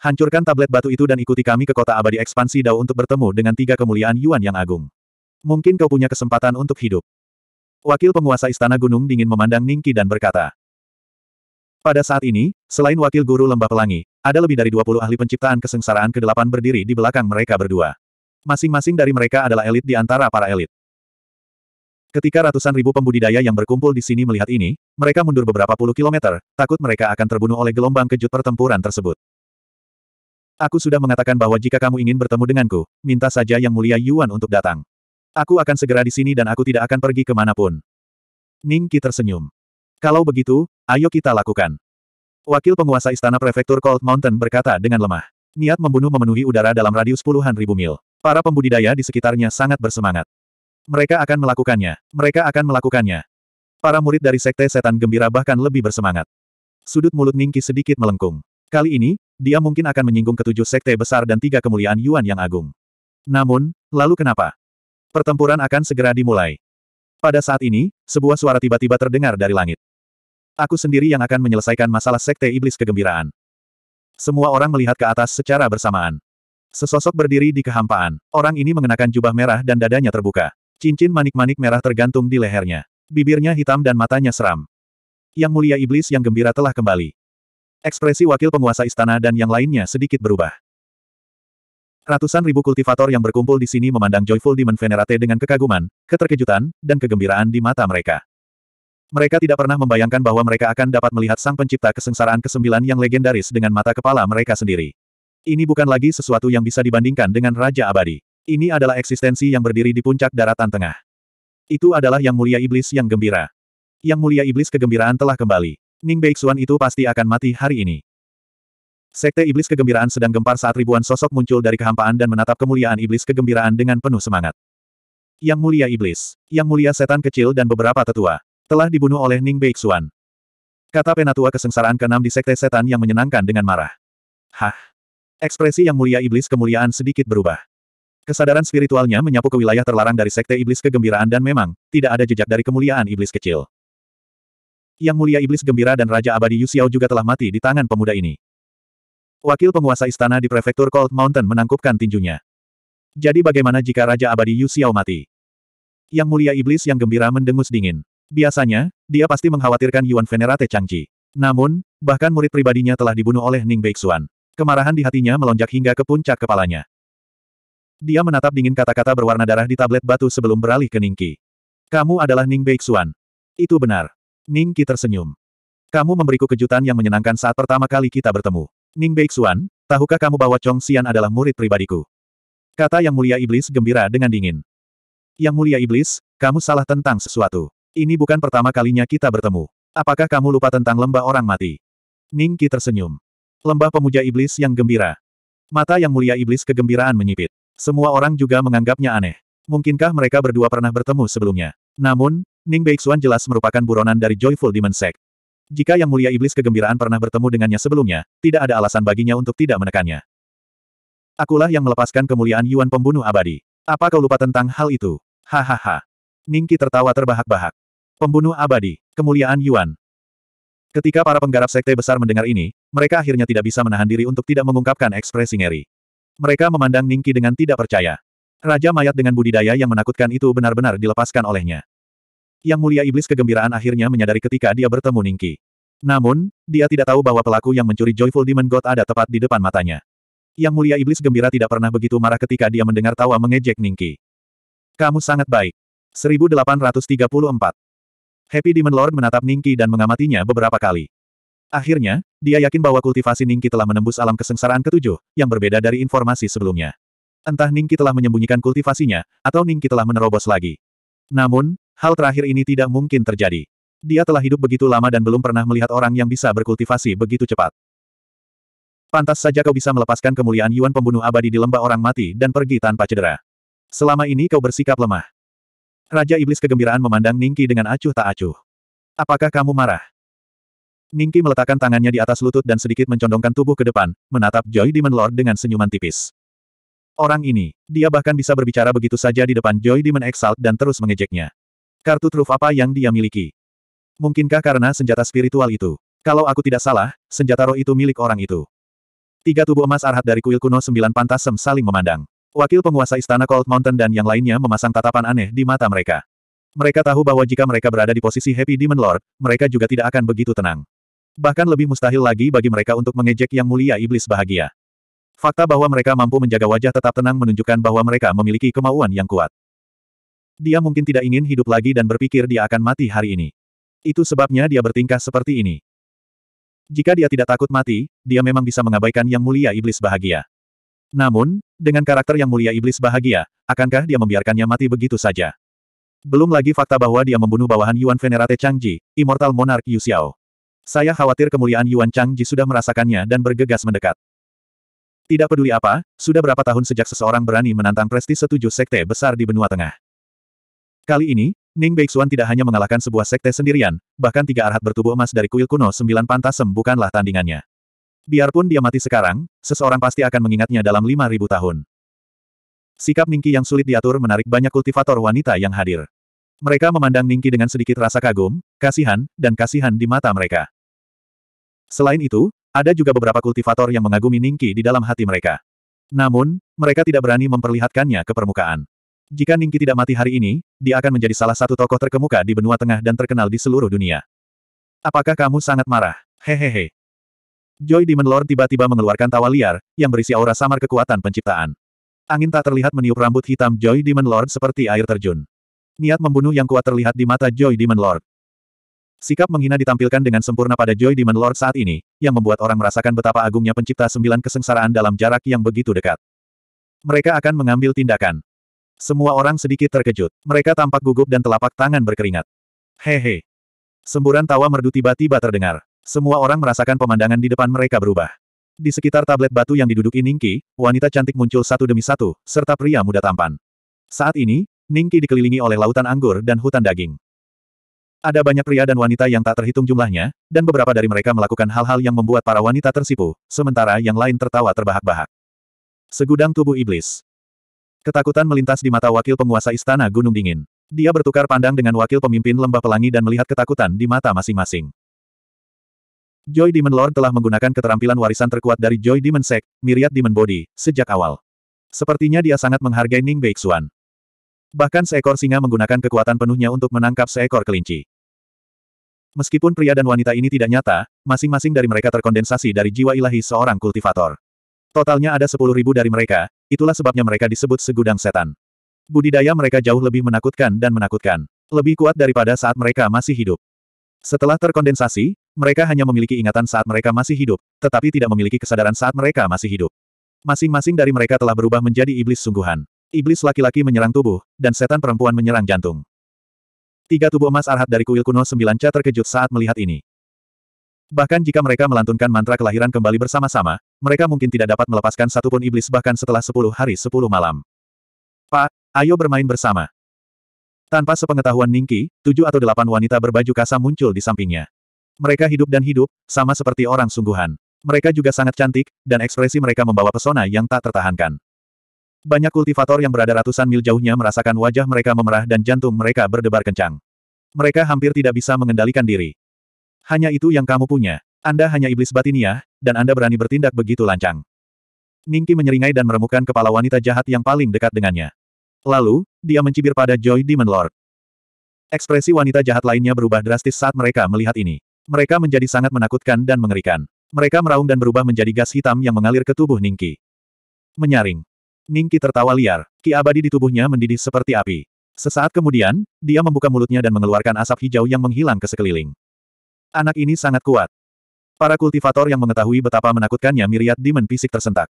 Hancurkan tablet batu itu dan ikuti kami ke kota abadi ekspansi Dao untuk bertemu dengan tiga kemuliaan Yuan yang agung. Mungkin kau punya kesempatan untuk hidup. Wakil penguasa Istana Gunung dingin memandang Ningki dan berkata. Pada saat ini, selain wakil guru lembah pelangi, ada lebih dari 20 ahli penciptaan kesengsaraan ke delapan berdiri di belakang mereka berdua. Masing-masing dari mereka adalah elit di antara para elit. Ketika ratusan ribu pembudidaya yang berkumpul di sini melihat ini, mereka mundur beberapa puluh kilometer, takut mereka akan terbunuh oleh gelombang kejut pertempuran tersebut. Aku sudah mengatakan bahwa jika kamu ingin bertemu denganku, minta saja Yang Mulia Yuan untuk datang. Aku akan segera di sini dan aku tidak akan pergi kemanapun. Ning Qi tersenyum. Kalau begitu, ayo kita lakukan. Wakil penguasa istana prefektur Cold Mountain berkata dengan lemah. Niat membunuh memenuhi udara dalam radius puluhan ribu mil. Para pembudidaya di sekitarnya sangat bersemangat. Mereka akan melakukannya. Mereka akan melakukannya. Para murid dari sekte setan gembira bahkan lebih bersemangat. Sudut mulut Ningki sedikit melengkung. Kali ini, dia mungkin akan menyinggung ketujuh sekte besar dan tiga kemuliaan Yuan yang agung. Namun, lalu kenapa? Pertempuran akan segera dimulai. Pada saat ini, sebuah suara tiba-tiba terdengar dari langit. Aku sendiri yang akan menyelesaikan masalah sekte iblis kegembiraan. Semua orang melihat ke atas secara bersamaan. Sesosok berdiri di kehampaan. Orang ini mengenakan jubah merah dan dadanya terbuka. Cincin manik-manik merah tergantung di lehernya. Bibirnya hitam dan matanya seram. Yang mulia iblis yang gembira telah kembali. Ekspresi wakil penguasa istana dan yang lainnya sedikit berubah. Ratusan ribu kultivator yang berkumpul di sini memandang Joyful Demon Venerate dengan kekaguman, keterkejutan, dan kegembiraan di mata mereka. Mereka tidak pernah membayangkan bahwa mereka akan dapat melihat sang pencipta kesengsaraan kesembilan yang legendaris dengan mata kepala mereka sendiri. Ini bukan lagi sesuatu yang bisa dibandingkan dengan Raja Abadi. Ini adalah eksistensi yang berdiri di puncak daratan tengah. Itu adalah Yang Mulia Iblis yang gembira. Yang Mulia Iblis kegembiraan telah kembali. Ning Beixuan itu pasti akan mati hari ini. Sekte Iblis Kegembiraan sedang gempar saat ribuan sosok muncul dari kehampaan dan menatap kemuliaan Iblis Kegembiraan dengan penuh semangat. Yang Mulia Iblis, Yang Mulia Setan Kecil dan beberapa tetua, telah dibunuh oleh Ning Beixuan. Kata Penatua kesengsaraan keenam di Sekte Setan yang menyenangkan dengan marah. Hah? Ekspresi Yang Mulia Iblis kemuliaan sedikit berubah. Kesadaran spiritualnya menyapu ke wilayah terlarang dari Sekte Iblis Kegembiraan dan memang, tidak ada jejak dari kemuliaan Iblis Kecil. Yang Mulia Iblis Gembira dan Raja Abadi Yu juga telah mati di tangan pemuda ini. Wakil penguasa istana di prefektur Cold Mountain menangkupkan tinjunya. Jadi bagaimana jika Raja Abadi Yu mati? Yang Mulia Iblis yang gembira mendengus dingin. Biasanya, dia pasti mengkhawatirkan Yuan Venerate Changji. Namun, bahkan murid pribadinya telah dibunuh oleh Ning Beixuan. Kemarahan di hatinya melonjak hingga ke puncak kepalanya. Dia menatap dingin kata-kata berwarna darah di tablet batu sebelum beralih ke Ningqi. Kamu adalah Ning Beixuan. Itu benar. Ning Qi tersenyum. Kamu memberiku kejutan yang menyenangkan saat pertama kali kita bertemu. Ning Beixuan, tahukah kamu bahwa Chong Xian adalah murid pribadiku? Kata Yang Mulia Iblis gembira dengan dingin. Yang Mulia Iblis, kamu salah tentang sesuatu. Ini bukan pertama kalinya kita bertemu. Apakah kamu lupa tentang lembah orang mati? Ning Qi tersenyum. Lembah pemuja iblis yang gembira. Mata Yang Mulia Iblis kegembiraan menyipit. Semua orang juga menganggapnya aneh. Mungkinkah mereka berdua pernah bertemu sebelumnya? Namun, Ning Beixuan jelas merupakan buronan dari Joyful Demon Sect. Jika Yang Mulia Iblis Kegembiraan pernah bertemu dengannya sebelumnya, tidak ada alasan baginya untuk tidak menekannya. Akulah yang melepaskan kemuliaan Yuan Pembunuh Abadi. Apa kau lupa tentang hal itu? Hahaha. Ningki tertawa terbahak-bahak. Pembunuh Abadi, kemuliaan Yuan. Ketika para penggarap sekte besar mendengar ini, mereka akhirnya tidak bisa menahan diri untuk tidak mengungkapkan ekspresi ngeri. Mereka memandang Ningki dengan tidak percaya. Raja mayat dengan budidaya yang menakutkan itu benar-benar dilepaskan olehnya. Yang mulia iblis kegembiraan akhirnya menyadari ketika dia bertemu Ningki. Namun, dia tidak tahu bahwa pelaku yang mencuri Joyful Demon God ada tepat di depan matanya. Yang mulia iblis gembira tidak pernah begitu marah ketika dia mendengar tawa mengejek Ningki. Kamu sangat baik. 1834. Happy Demon Lord menatap Ningki dan mengamatinya beberapa kali. Akhirnya, dia yakin bahwa kultivasi Ningki telah menembus alam kesengsaraan ketujuh, yang berbeda dari informasi sebelumnya. Entah Ningki telah menyembunyikan kultivasinya, atau Ningki telah menerobos lagi. Namun, Hal terakhir ini tidak mungkin terjadi. Dia telah hidup begitu lama dan belum pernah melihat orang yang bisa berkultivasi begitu cepat. Pantas saja kau bisa melepaskan kemuliaan Yuan pembunuh abadi di lembah orang mati dan pergi tanpa cedera. Selama ini kau bersikap lemah. Raja Iblis kegembiraan memandang Ningki dengan acuh tak acuh. Apakah kamu marah? Ningki meletakkan tangannya di atas lutut dan sedikit mencondongkan tubuh ke depan, menatap Joy Demon Lord dengan senyuman tipis. Orang ini, dia bahkan bisa berbicara begitu saja di depan Joy Demon Exalt dan terus mengejeknya. Kartu truf apa yang dia miliki? Mungkinkah karena senjata spiritual itu? Kalau aku tidak salah, senjata roh itu milik orang itu. Tiga tubuh emas arhat dari kuil kuno sembilan pantas sem saling memandang. Wakil penguasa istana Cold Mountain dan yang lainnya memasang tatapan aneh di mata mereka. Mereka tahu bahwa jika mereka berada di posisi Happy Demon Lord, mereka juga tidak akan begitu tenang. Bahkan lebih mustahil lagi bagi mereka untuk mengejek yang mulia iblis bahagia. Fakta bahwa mereka mampu menjaga wajah tetap tenang menunjukkan bahwa mereka memiliki kemauan yang kuat. Dia mungkin tidak ingin hidup lagi dan berpikir dia akan mati hari ini. Itu sebabnya dia bertingkah seperti ini. Jika dia tidak takut mati, dia memang bisa mengabaikan yang mulia iblis bahagia. Namun, dengan karakter yang mulia iblis bahagia, akankah dia membiarkannya mati begitu saja? Belum lagi fakta bahwa dia membunuh bawahan Yuan Venerate Changji, Immortal Monarch Yu Xiao. Saya khawatir kemuliaan Yuan Changji sudah merasakannya dan bergegas mendekat. Tidak peduli apa, sudah berapa tahun sejak seseorang berani menantang prestis setuju sekte besar di benua tengah. Kali ini, Ning Beixuan tidak hanya mengalahkan sebuah sekte sendirian, bahkan tiga arhat bertubuh emas dari kuil kuno sembilan pantasem bukanlah tandingannya. Biarpun dia mati sekarang, seseorang pasti akan mengingatnya dalam lima ribu tahun. Sikap Ningki yang sulit diatur menarik banyak kultivator wanita yang hadir. Mereka memandang Ningki dengan sedikit rasa kagum, kasihan, dan kasihan di mata mereka. Selain itu, ada juga beberapa kultivator yang mengagumi Ningki di dalam hati mereka. Namun, mereka tidak berani memperlihatkannya ke permukaan. Jika Ningki tidak mati hari ini, dia akan menjadi salah satu tokoh terkemuka di benua tengah dan terkenal di seluruh dunia. Apakah kamu sangat marah? Hehehe. Joy Demon Lord tiba-tiba mengeluarkan tawa liar, yang berisi aura samar kekuatan penciptaan. Angin tak terlihat meniup rambut hitam Joy Demon Lord seperti air terjun. Niat membunuh yang kuat terlihat di mata Joy Demon Lord. Sikap menghina ditampilkan dengan sempurna pada Joy Demon Lord saat ini, yang membuat orang merasakan betapa agungnya pencipta sembilan kesengsaraan dalam jarak yang begitu dekat. Mereka akan mengambil tindakan. Semua orang sedikit terkejut. Mereka tampak gugup dan telapak tangan berkeringat. Hehe. Semburan tawa merdu tiba-tiba terdengar. Semua orang merasakan pemandangan di depan mereka berubah. Di sekitar tablet batu yang diduduki Ningki, wanita cantik muncul satu demi satu, serta pria muda tampan. Saat ini, Ningki dikelilingi oleh lautan anggur dan hutan daging. Ada banyak pria dan wanita yang tak terhitung jumlahnya, dan beberapa dari mereka melakukan hal-hal yang membuat para wanita tersipu, sementara yang lain tertawa terbahak-bahak. Segudang tubuh iblis. Ketakutan melintas di mata wakil penguasa istana Gunung Dingin. Dia bertukar pandang dengan wakil pemimpin lembah pelangi dan melihat ketakutan di mata masing-masing. Joy Demon Lord telah menggunakan keterampilan warisan terkuat dari Joy Demon Sect, Myriad Demon Body, sejak awal. Sepertinya dia sangat menghargai Ning Beixuan. Bahkan seekor singa menggunakan kekuatan penuhnya untuk menangkap seekor kelinci. Meskipun pria dan wanita ini tidak nyata, masing-masing dari mereka terkondensasi dari jiwa ilahi seorang kultivator. Totalnya ada 10.000 dari mereka, Itulah sebabnya mereka disebut segudang setan. Budidaya mereka jauh lebih menakutkan dan menakutkan. Lebih kuat daripada saat mereka masih hidup. Setelah terkondensasi, mereka hanya memiliki ingatan saat mereka masih hidup, tetapi tidak memiliki kesadaran saat mereka masih hidup. Masing-masing dari mereka telah berubah menjadi iblis sungguhan. Iblis laki-laki menyerang tubuh, dan setan perempuan menyerang jantung. Tiga tubuh emas arhat dari kuil kuno sembilan ca terkejut saat melihat ini. Bahkan jika mereka melantunkan mantra kelahiran kembali bersama-sama, mereka mungkin tidak dapat melepaskan satupun iblis bahkan setelah sepuluh hari sepuluh malam. Pak, ayo bermain bersama. Tanpa sepengetahuan Ningki, tujuh atau delapan wanita berbaju kasa muncul di sampingnya. Mereka hidup dan hidup, sama seperti orang sungguhan. Mereka juga sangat cantik, dan ekspresi mereka membawa pesona yang tak tertahankan. Banyak kultivator yang berada ratusan mil jauhnya merasakan wajah mereka memerah dan jantung mereka berdebar kencang. Mereka hampir tidak bisa mengendalikan diri. Hanya itu yang kamu punya. Anda hanya iblis batinia, ya, dan Anda berani bertindak begitu lancang. Ningki menyeringai dan meremukkan kepala wanita jahat yang paling dekat dengannya. Lalu, dia mencibir pada Joy Demon Lord. Ekspresi wanita jahat lainnya berubah drastis saat mereka melihat ini. Mereka menjadi sangat menakutkan dan mengerikan. Mereka meraung dan berubah menjadi gas hitam yang mengalir ke tubuh Ningki. Menyaring. Ningki tertawa liar. Ki abadi di tubuhnya mendidih seperti api. Sesaat kemudian, dia membuka mulutnya dan mengeluarkan asap hijau yang menghilang ke sekeliling. Anak ini sangat kuat. Para kultivator yang mengetahui betapa menakutkannya miriat dimen fisik tersentak.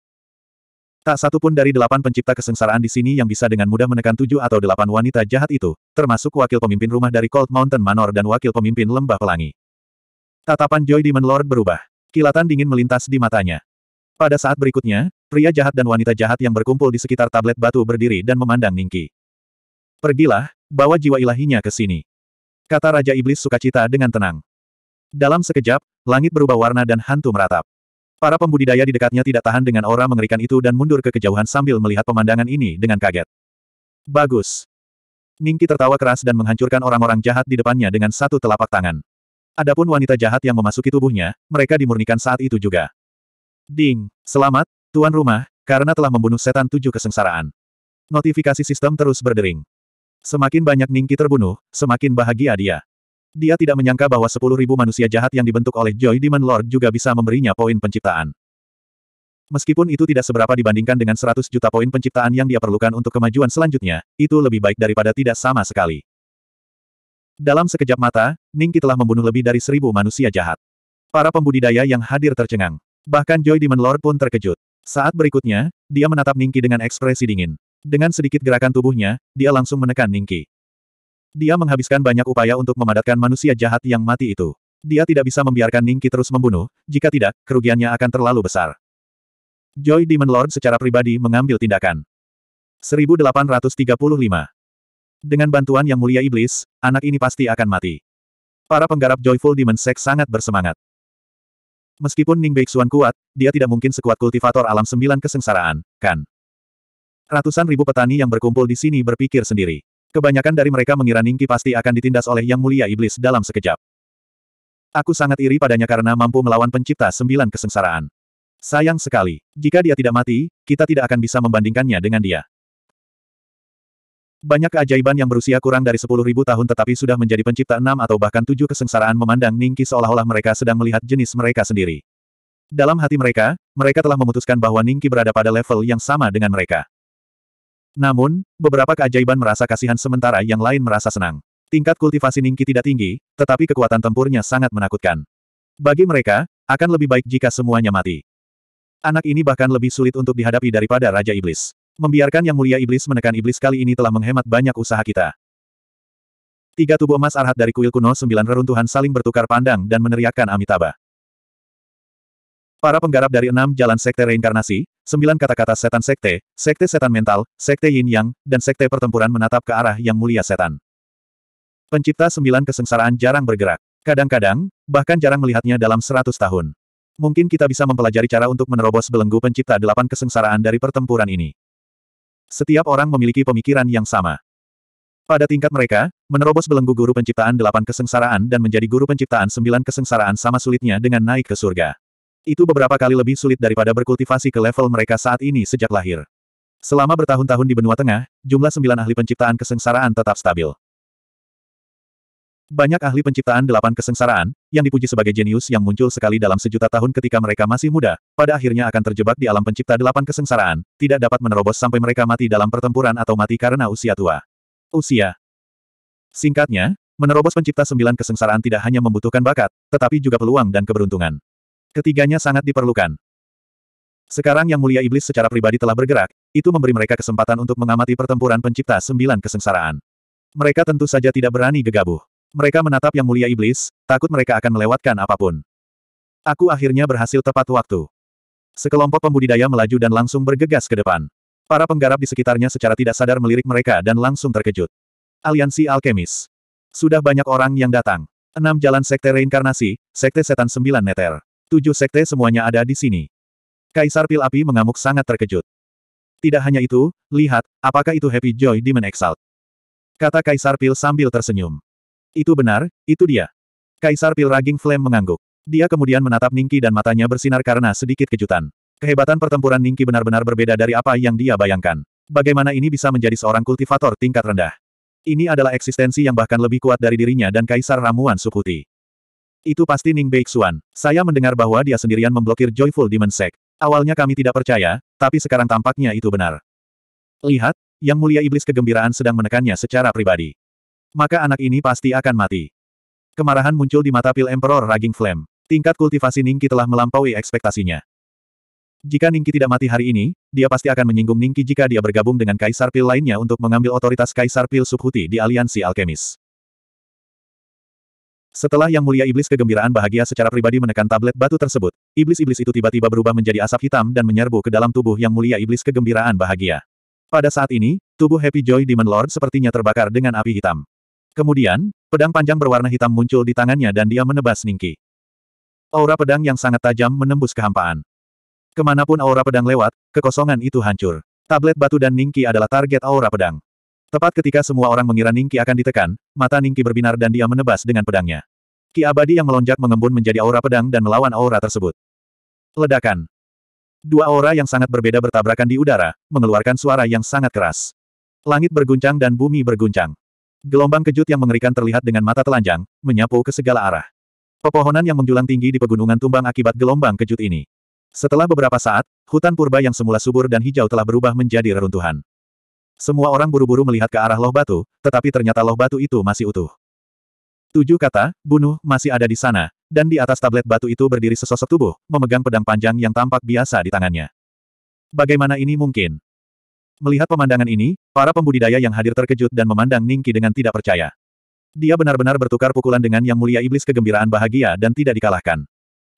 Tak satu pun dari delapan pencipta kesengsaraan di sini yang bisa dengan mudah menekan tujuh atau delapan wanita jahat itu, termasuk wakil pemimpin rumah dari Cold Mountain Manor dan wakil pemimpin Lembah Pelangi. Tatapan Joy Demon Lord berubah. Kilatan dingin melintas di matanya. Pada saat berikutnya, pria jahat dan wanita jahat yang berkumpul di sekitar tablet batu berdiri dan memandang Ningki. Pergilah, bawa jiwa ilahinya ke sini. Kata Raja Iblis sukacita dengan tenang. Dalam sekejap, langit berubah warna dan hantu meratap. Para pembudidaya di dekatnya tidak tahan dengan aura mengerikan itu dan mundur ke kejauhan sambil melihat pemandangan ini dengan kaget. Bagus. Ningki tertawa keras dan menghancurkan orang-orang jahat di depannya dengan satu telapak tangan. Adapun wanita jahat yang memasuki tubuhnya, mereka dimurnikan saat itu juga. Ding, selamat, tuan rumah, karena telah membunuh setan tujuh kesengsaraan. Notifikasi sistem terus berdering. Semakin banyak Ningki terbunuh, semakin bahagia dia. Dia tidak menyangka bahwa sepuluh ribu manusia jahat yang dibentuk oleh Joy Demon Lord juga bisa memberinya poin penciptaan. Meskipun itu tidak seberapa dibandingkan dengan seratus juta poin penciptaan yang dia perlukan untuk kemajuan selanjutnya, itu lebih baik daripada tidak sama sekali. Dalam sekejap mata, Ningki telah membunuh lebih dari seribu manusia jahat. Para pembudidaya yang hadir tercengang. Bahkan Joy Demon Lord pun terkejut. Saat berikutnya, dia menatap Ningki dengan ekspresi dingin. Dengan sedikit gerakan tubuhnya, dia langsung menekan Ningki. Dia menghabiskan banyak upaya untuk memadatkan manusia jahat yang mati itu. Dia tidak bisa membiarkan Ningki terus membunuh, jika tidak, kerugiannya akan terlalu besar. Joy Demon Lord secara pribadi mengambil tindakan. 1835 Dengan bantuan yang mulia iblis, anak ini pasti akan mati. Para penggarap Joyful Demon Sex sangat bersemangat. Meskipun Ning Beixuan kuat, dia tidak mungkin sekuat kultivator alam sembilan kesengsaraan, kan? Ratusan ribu petani yang berkumpul di sini berpikir sendiri. Kebanyakan dari mereka mengira Ningki pasti akan ditindas oleh Yang Mulia Iblis dalam sekejap. Aku sangat iri padanya karena mampu melawan pencipta sembilan kesengsaraan. Sayang sekali, jika dia tidak mati, kita tidak akan bisa membandingkannya dengan dia. Banyak keajaiban yang berusia kurang dari sepuluh ribu tahun tetapi sudah menjadi pencipta enam atau bahkan tujuh kesengsaraan memandang Ningki seolah-olah mereka sedang melihat jenis mereka sendiri. Dalam hati mereka, mereka telah memutuskan bahwa Ningki berada pada level yang sama dengan mereka. Namun, beberapa keajaiban merasa kasihan sementara yang lain merasa senang. Tingkat kultivasi Ningki tidak tinggi, tetapi kekuatan tempurnya sangat menakutkan. Bagi mereka, akan lebih baik jika semuanya mati. Anak ini bahkan lebih sulit untuk dihadapi daripada Raja Iblis. Membiarkan Yang Mulia Iblis menekan Iblis kali ini telah menghemat banyak usaha kita. Tiga tubuh emas arhat dari kuil kuno sembilan reruntuhan saling bertukar pandang dan meneriakkan Amitabha. Para penggarap dari enam jalan sekte reinkarnasi, sembilan kata-kata setan sekte, sekte setan mental, sekte yin yang, dan sekte pertempuran menatap ke arah yang mulia setan. Pencipta sembilan kesengsaraan jarang bergerak. Kadang-kadang, bahkan jarang melihatnya dalam seratus tahun. Mungkin kita bisa mempelajari cara untuk menerobos belenggu pencipta delapan kesengsaraan dari pertempuran ini. Setiap orang memiliki pemikiran yang sama. Pada tingkat mereka, menerobos belenggu guru penciptaan delapan kesengsaraan dan menjadi guru penciptaan sembilan kesengsaraan sama sulitnya dengan naik ke surga. Itu beberapa kali lebih sulit daripada berkultivasi ke level mereka saat ini sejak lahir. Selama bertahun-tahun di benua tengah, jumlah sembilan ahli penciptaan kesengsaraan tetap stabil. Banyak ahli penciptaan delapan kesengsaraan, yang dipuji sebagai jenius yang muncul sekali dalam sejuta tahun ketika mereka masih muda, pada akhirnya akan terjebak di alam pencipta delapan kesengsaraan, tidak dapat menerobos sampai mereka mati dalam pertempuran atau mati karena usia tua. Usia. Singkatnya, menerobos pencipta sembilan kesengsaraan tidak hanya membutuhkan bakat, tetapi juga peluang dan keberuntungan. Ketiganya sangat diperlukan. Sekarang Yang Mulia Iblis secara pribadi telah bergerak, itu memberi mereka kesempatan untuk mengamati pertempuran pencipta sembilan kesengsaraan. Mereka tentu saja tidak berani gegabah. Mereka menatap Yang Mulia Iblis, takut mereka akan melewatkan apapun. Aku akhirnya berhasil tepat waktu. Sekelompok pembudidaya melaju dan langsung bergegas ke depan. Para penggarap di sekitarnya secara tidak sadar melirik mereka dan langsung terkejut. Aliansi Alkemis. Sudah banyak orang yang datang. Enam jalan sekte reinkarnasi, sekte setan sembilan neter. Tujuh sekte semuanya ada di sini. Kaisar Pil Api mengamuk sangat terkejut. Tidak hanya itu, lihat, apakah itu Happy Joy Demon Exalt? Kata Kaisar Pil sambil tersenyum. Itu benar, itu dia. Kaisar Pil Raging Flame mengangguk. Dia kemudian menatap Ningki dan matanya bersinar karena sedikit kejutan. Kehebatan pertempuran Ningki benar-benar berbeda dari apa yang dia bayangkan. Bagaimana ini bisa menjadi seorang kultivator tingkat rendah? Ini adalah eksistensi yang bahkan lebih kuat dari dirinya dan Kaisar Ramuan Sukuti. Itu pasti Ning Beixuan. Saya mendengar bahwa dia sendirian memblokir Joyful Demon Sect. Awalnya kami tidak percaya, tapi sekarang tampaknya itu benar. Lihat, Yang Mulia Iblis kegembiraan sedang menekannya secara pribadi. Maka anak ini pasti akan mati. Kemarahan muncul di mata pil Emperor Raging Flame. Tingkat kultivasi Ningki telah melampaui ekspektasinya. Jika Ningki tidak mati hari ini, dia pasti akan menyinggung Ningki jika dia bergabung dengan Kaisar Pil lainnya untuk mengambil otoritas Kaisar Pil Subhuti di Aliansi Alkemis. Setelah Yang Mulia Iblis kegembiraan bahagia secara pribadi menekan tablet batu tersebut, iblis-iblis itu tiba-tiba berubah menjadi asap hitam dan menyerbu ke dalam tubuh Yang Mulia Iblis kegembiraan bahagia. Pada saat ini, tubuh Happy Joy Demon Lord sepertinya terbakar dengan api hitam. Kemudian, pedang panjang berwarna hitam muncul di tangannya dan dia menebas Ningki. Aura pedang yang sangat tajam menembus kehampaan. Kemanapun aura pedang lewat, kekosongan itu hancur. Tablet batu dan Ningki adalah target aura pedang. Tepat ketika semua orang mengira Ningki akan ditekan, mata Ningki berbinar dan dia menebas dengan pedangnya. Ki abadi yang melonjak mengembun menjadi aura pedang dan melawan aura tersebut. Ledakan. Dua aura yang sangat berbeda bertabrakan di udara, mengeluarkan suara yang sangat keras. Langit berguncang dan bumi berguncang. Gelombang kejut yang mengerikan terlihat dengan mata telanjang, menyapu ke segala arah. Pepohonan yang menjulang tinggi di pegunungan tumbang akibat gelombang kejut ini. Setelah beberapa saat, hutan purba yang semula subur dan hijau telah berubah menjadi reruntuhan. Semua orang buru-buru melihat ke arah loh batu, tetapi ternyata loh batu itu masih utuh. Tujuh kata, bunuh, masih ada di sana, dan di atas tablet batu itu berdiri sesosok tubuh, memegang pedang panjang yang tampak biasa di tangannya. Bagaimana ini mungkin? Melihat pemandangan ini, para pembudidaya yang hadir terkejut dan memandang Ningki dengan tidak percaya. Dia benar-benar bertukar pukulan dengan yang mulia iblis kegembiraan bahagia dan tidak dikalahkan.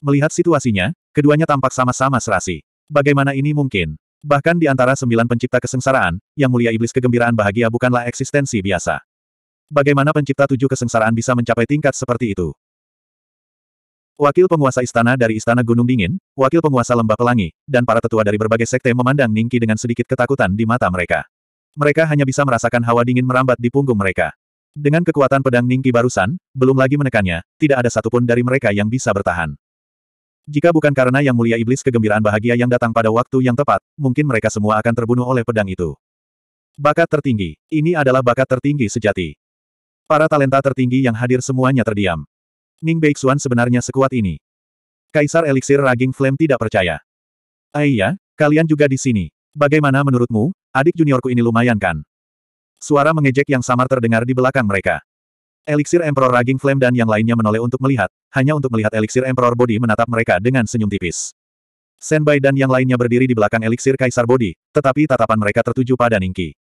Melihat situasinya, keduanya tampak sama-sama serasi. Bagaimana ini mungkin? Bahkan di antara sembilan pencipta kesengsaraan, yang mulia iblis kegembiraan bahagia bukanlah eksistensi biasa. Bagaimana pencipta tujuh kesengsaraan bisa mencapai tingkat seperti itu? Wakil penguasa istana dari Istana Gunung Dingin, wakil penguasa Lembah Pelangi, dan para tetua dari berbagai sekte memandang Ningki dengan sedikit ketakutan di mata mereka. Mereka hanya bisa merasakan hawa dingin merambat di punggung mereka. Dengan kekuatan pedang Ningki barusan, belum lagi menekannya, tidak ada satupun dari mereka yang bisa bertahan. Jika bukan karena yang mulia iblis kegembiraan bahagia yang datang pada waktu yang tepat, mungkin mereka semua akan terbunuh oleh pedang itu. Bakat tertinggi. Ini adalah bakat tertinggi sejati. Para talenta tertinggi yang hadir semuanya terdiam. Ning Beixuan sebenarnya sekuat ini. Kaisar Elixir Raging Flame tidak percaya. Aiyah, eh kalian juga di sini. Bagaimana menurutmu, adik juniorku ini lumayan kan? Suara mengejek yang samar terdengar di belakang mereka. Elixir Emperor Raging Flame dan yang lainnya menoleh untuk melihat, hanya untuk melihat Elixir Emperor Body menatap mereka dengan senyum tipis. Senbai dan yang lainnya berdiri di belakang Elixir Kaisar Body, tetapi tatapan mereka tertuju pada Ningki.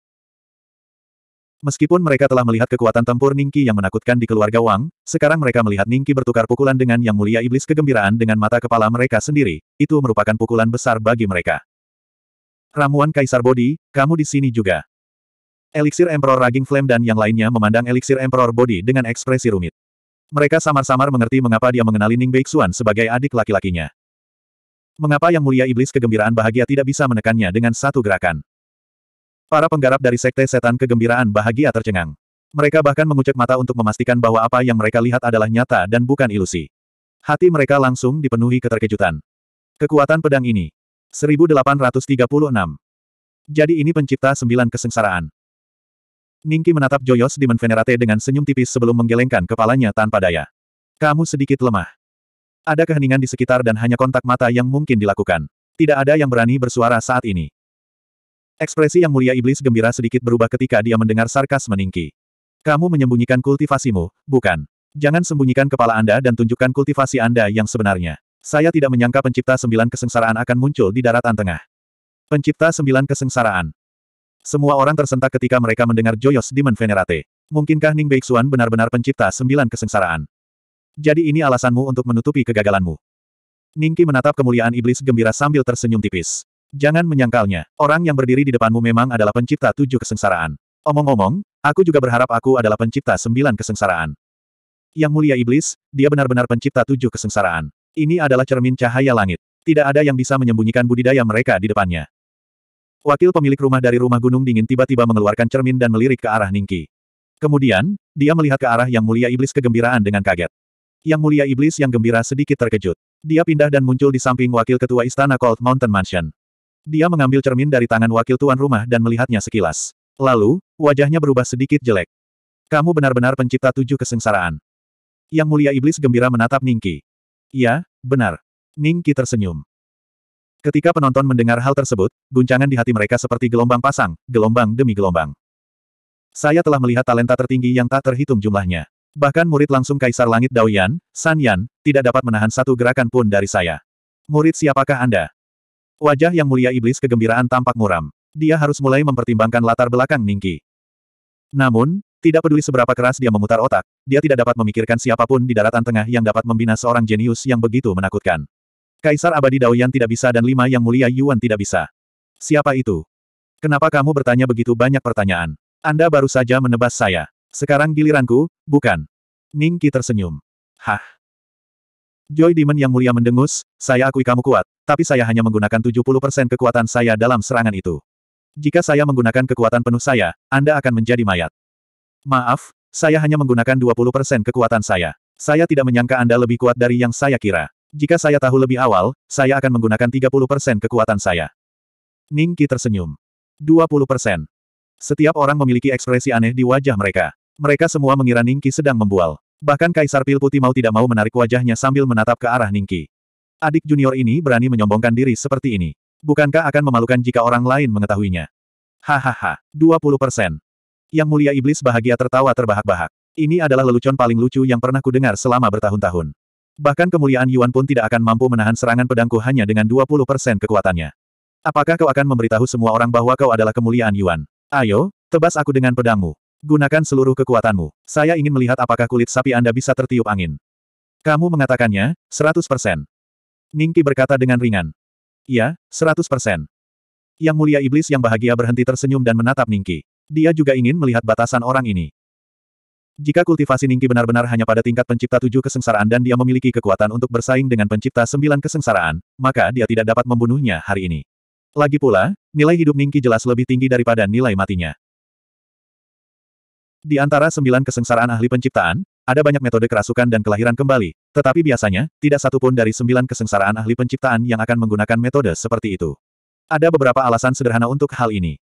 Meskipun mereka telah melihat kekuatan tempur Ningki yang menakutkan di keluarga Wang, sekarang mereka melihat Ningki bertukar pukulan dengan Yang Mulia Iblis kegembiraan dengan mata kepala mereka sendiri, itu merupakan pukulan besar bagi mereka. Ramuan Kaisar Bodi, kamu di sini juga. Elixir Emperor Raging Flame dan yang lainnya memandang Elixir Emperor Body dengan ekspresi rumit. Mereka samar-samar mengerti mengapa dia mengenali Ning Beixuan sebagai adik laki-lakinya. Mengapa yang mulia iblis kegembiraan bahagia tidak bisa menekannya dengan satu gerakan. Para penggarap dari sekte setan kegembiraan bahagia tercengang. Mereka bahkan mengucek mata untuk memastikan bahwa apa yang mereka lihat adalah nyata dan bukan ilusi. Hati mereka langsung dipenuhi keterkejutan. Kekuatan pedang ini. 1836. Jadi ini pencipta sembilan kesengsaraan. Ningki menatap Joyos di Venerate dengan senyum tipis sebelum menggelengkan kepalanya tanpa daya. Kamu sedikit lemah. Ada keheningan di sekitar dan hanya kontak mata yang mungkin dilakukan. Tidak ada yang berani bersuara saat ini. Ekspresi yang mulia iblis gembira sedikit berubah ketika dia mendengar sarkas meningki. Kamu menyembunyikan kultivasimu, bukan? Jangan sembunyikan kepala Anda dan tunjukkan kultivasi Anda yang sebenarnya. Saya tidak menyangka pencipta sembilan kesengsaraan akan muncul di daratan tengah. Pencipta sembilan kesengsaraan. Semua orang tersentak ketika mereka mendengar Joyos Demon Venerate. Mungkinkah Ning Beixuan benar-benar pencipta sembilan kesengsaraan? Jadi ini alasanmu untuk menutupi kegagalanmu. Ningki menatap kemuliaan iblis gembira sambil tersenyum tipis. Jangan menyangkalnya, orang yang berdiri di depanmu memang adalah pencipta tujuh kesengsaraan. Omong-omong, aku juga berharap aku adalah pencipta sembilan kesengsaraan. Yang mulia iblis, dia benar-benar pencipta tujuh kesengsaraan. Ini adalah cermin cahaya langit. Tidak ada yang bisa menyembunyikan budidaya mereka di depannya. Wakil pemilik rumah dari rumah gunung dingin tiba-tiba mengeluarkan cermin dan melirik ke arah Ningki. Kemudian, dia melihat ke arah yang mulia iblis kegembiraan dengan kaget. Yang mulia iblis yang gembira sedikit terkejut. Dia pindah dan muncul di samping wakil ketua istana Cold Mountain Mansion. Dia mengambil cermin dari tangan wakil tuan rumah dan melihatnya sekilas. Lalu, wajahnya berubah sedikit jelek. Kamu benar-benar pencipta tujuh kesengsaraan. Yang mulia iblis gembira menatap Ningki. Ya, benar. Ningki tersenyum. Ketika penonton mendengar hal tersebut, guncangan di hati mereka seperti gelombang pasang, gelombang demi gelombang. Saya telah melihat talenta tertinggi yang tak terhitung jumlahnya. Bahkan murid langsung Kaisar Langit Daoyan, San Yan, tidak dapat menahan satu gerakan pun dari saya. Murid siapakah Anda? Wajah yang mulia iblis kegembiraan tampak muram. Dia harus mulai mempertimbangkan latar belakang Ningki. Namun, tidak peduli seberapa keras dia memutar otak, dia tidak dapat memikirkan siapapun di daratan tengah yang dapat membina seorang jenius yang begitu menakutkan. Kaisar abadi Daoyan tidak bisa dan lima yang mulia Yuan tidak bisa. Siapa itu? Kenapa kamu bertanya begitu banyak pertanyaan? Anda baru saja menebas saya. Sekarang giliranku, bukan? Ning Qi tersenyum. Hah? Joy Demon yang mulia mendengus, saya akui kamu kuat, tapi saya hanya menggunakan 70% kekuatan saya dalam serangan itu. Jika saya menggunakan kekuatan penuh saya, Anda akan menjadi mayat. Maaf, saya hanya menggunakan 20% kekuatan saya. Saya tidak menyangka Anda lebih kuat dari yang saya kira. Jika saya tahu lebih awal, saya akan menggunakan 30% kekuatan saya. Ning Qi tersenyum. 20%. Setiap orang memiliki ekspresi aneh di wajah mereka. Mereka semua mengira Ning Qi sedang membual. Bahkan Kaisar Pil Putih mau tidak mau menarik wajahnya sambil menatap ke arah Ning Qi. Adik junior ini berani menyombongkan diri seperti ini. Bukankah akan memalukan jika orang lain mengetahuinya? Hahaha, 20%. Yang mulia iblis bahagia tertawa terbahak-bahak. Ini adalah lelucon paling lucu yang pernah kudengar selama bertahun-tahun. Bahkan kemuliaan Yuan pun tidak akan mampu menahan serangan pedangku hanya dengan 20% kekuatannya. Apakah kau akan memberitahu semua orang bahwa kau adalah kemuliaan Yuan? Ayo, tebas aku dengan pedangmu. Gunakan seluruh kekuatanmu. Saya ingin melihat apakah kulit sapi Anda bisa tertiup angin. Kamu mengatakannya, 100%. Ningki berkata dengan ringan. Ya, 100%. Yang mulia iblis yang bahagia berhenti tersenyum dan menatap Ningki. Dia juga ingin melihat batasan orang ini. Jika kultivasi Ningki benar-benar hanya pada tingkat pencipta tujuh kesengsaraan dan dia memiliki kekuatan untuk bersaing dengan pencipta sembilan kesengsaraan, maka dia tidak dapat membunuhnya hari ini. Lagi pula, nilai hidup Ningki jelas lebih tinggi daripada nilai matinya. Di antara sembilan kesengsaraan ahli penciptaan, ada banyak metode kerasukan dan kelahiran kembali, tetapi biasanya, tidak satu pun dari sembilan kesengsaraan ahli penciptaan yang akan menggunakan metode seperti itu. Ada beberapa alasan sederhana untuk hal ini.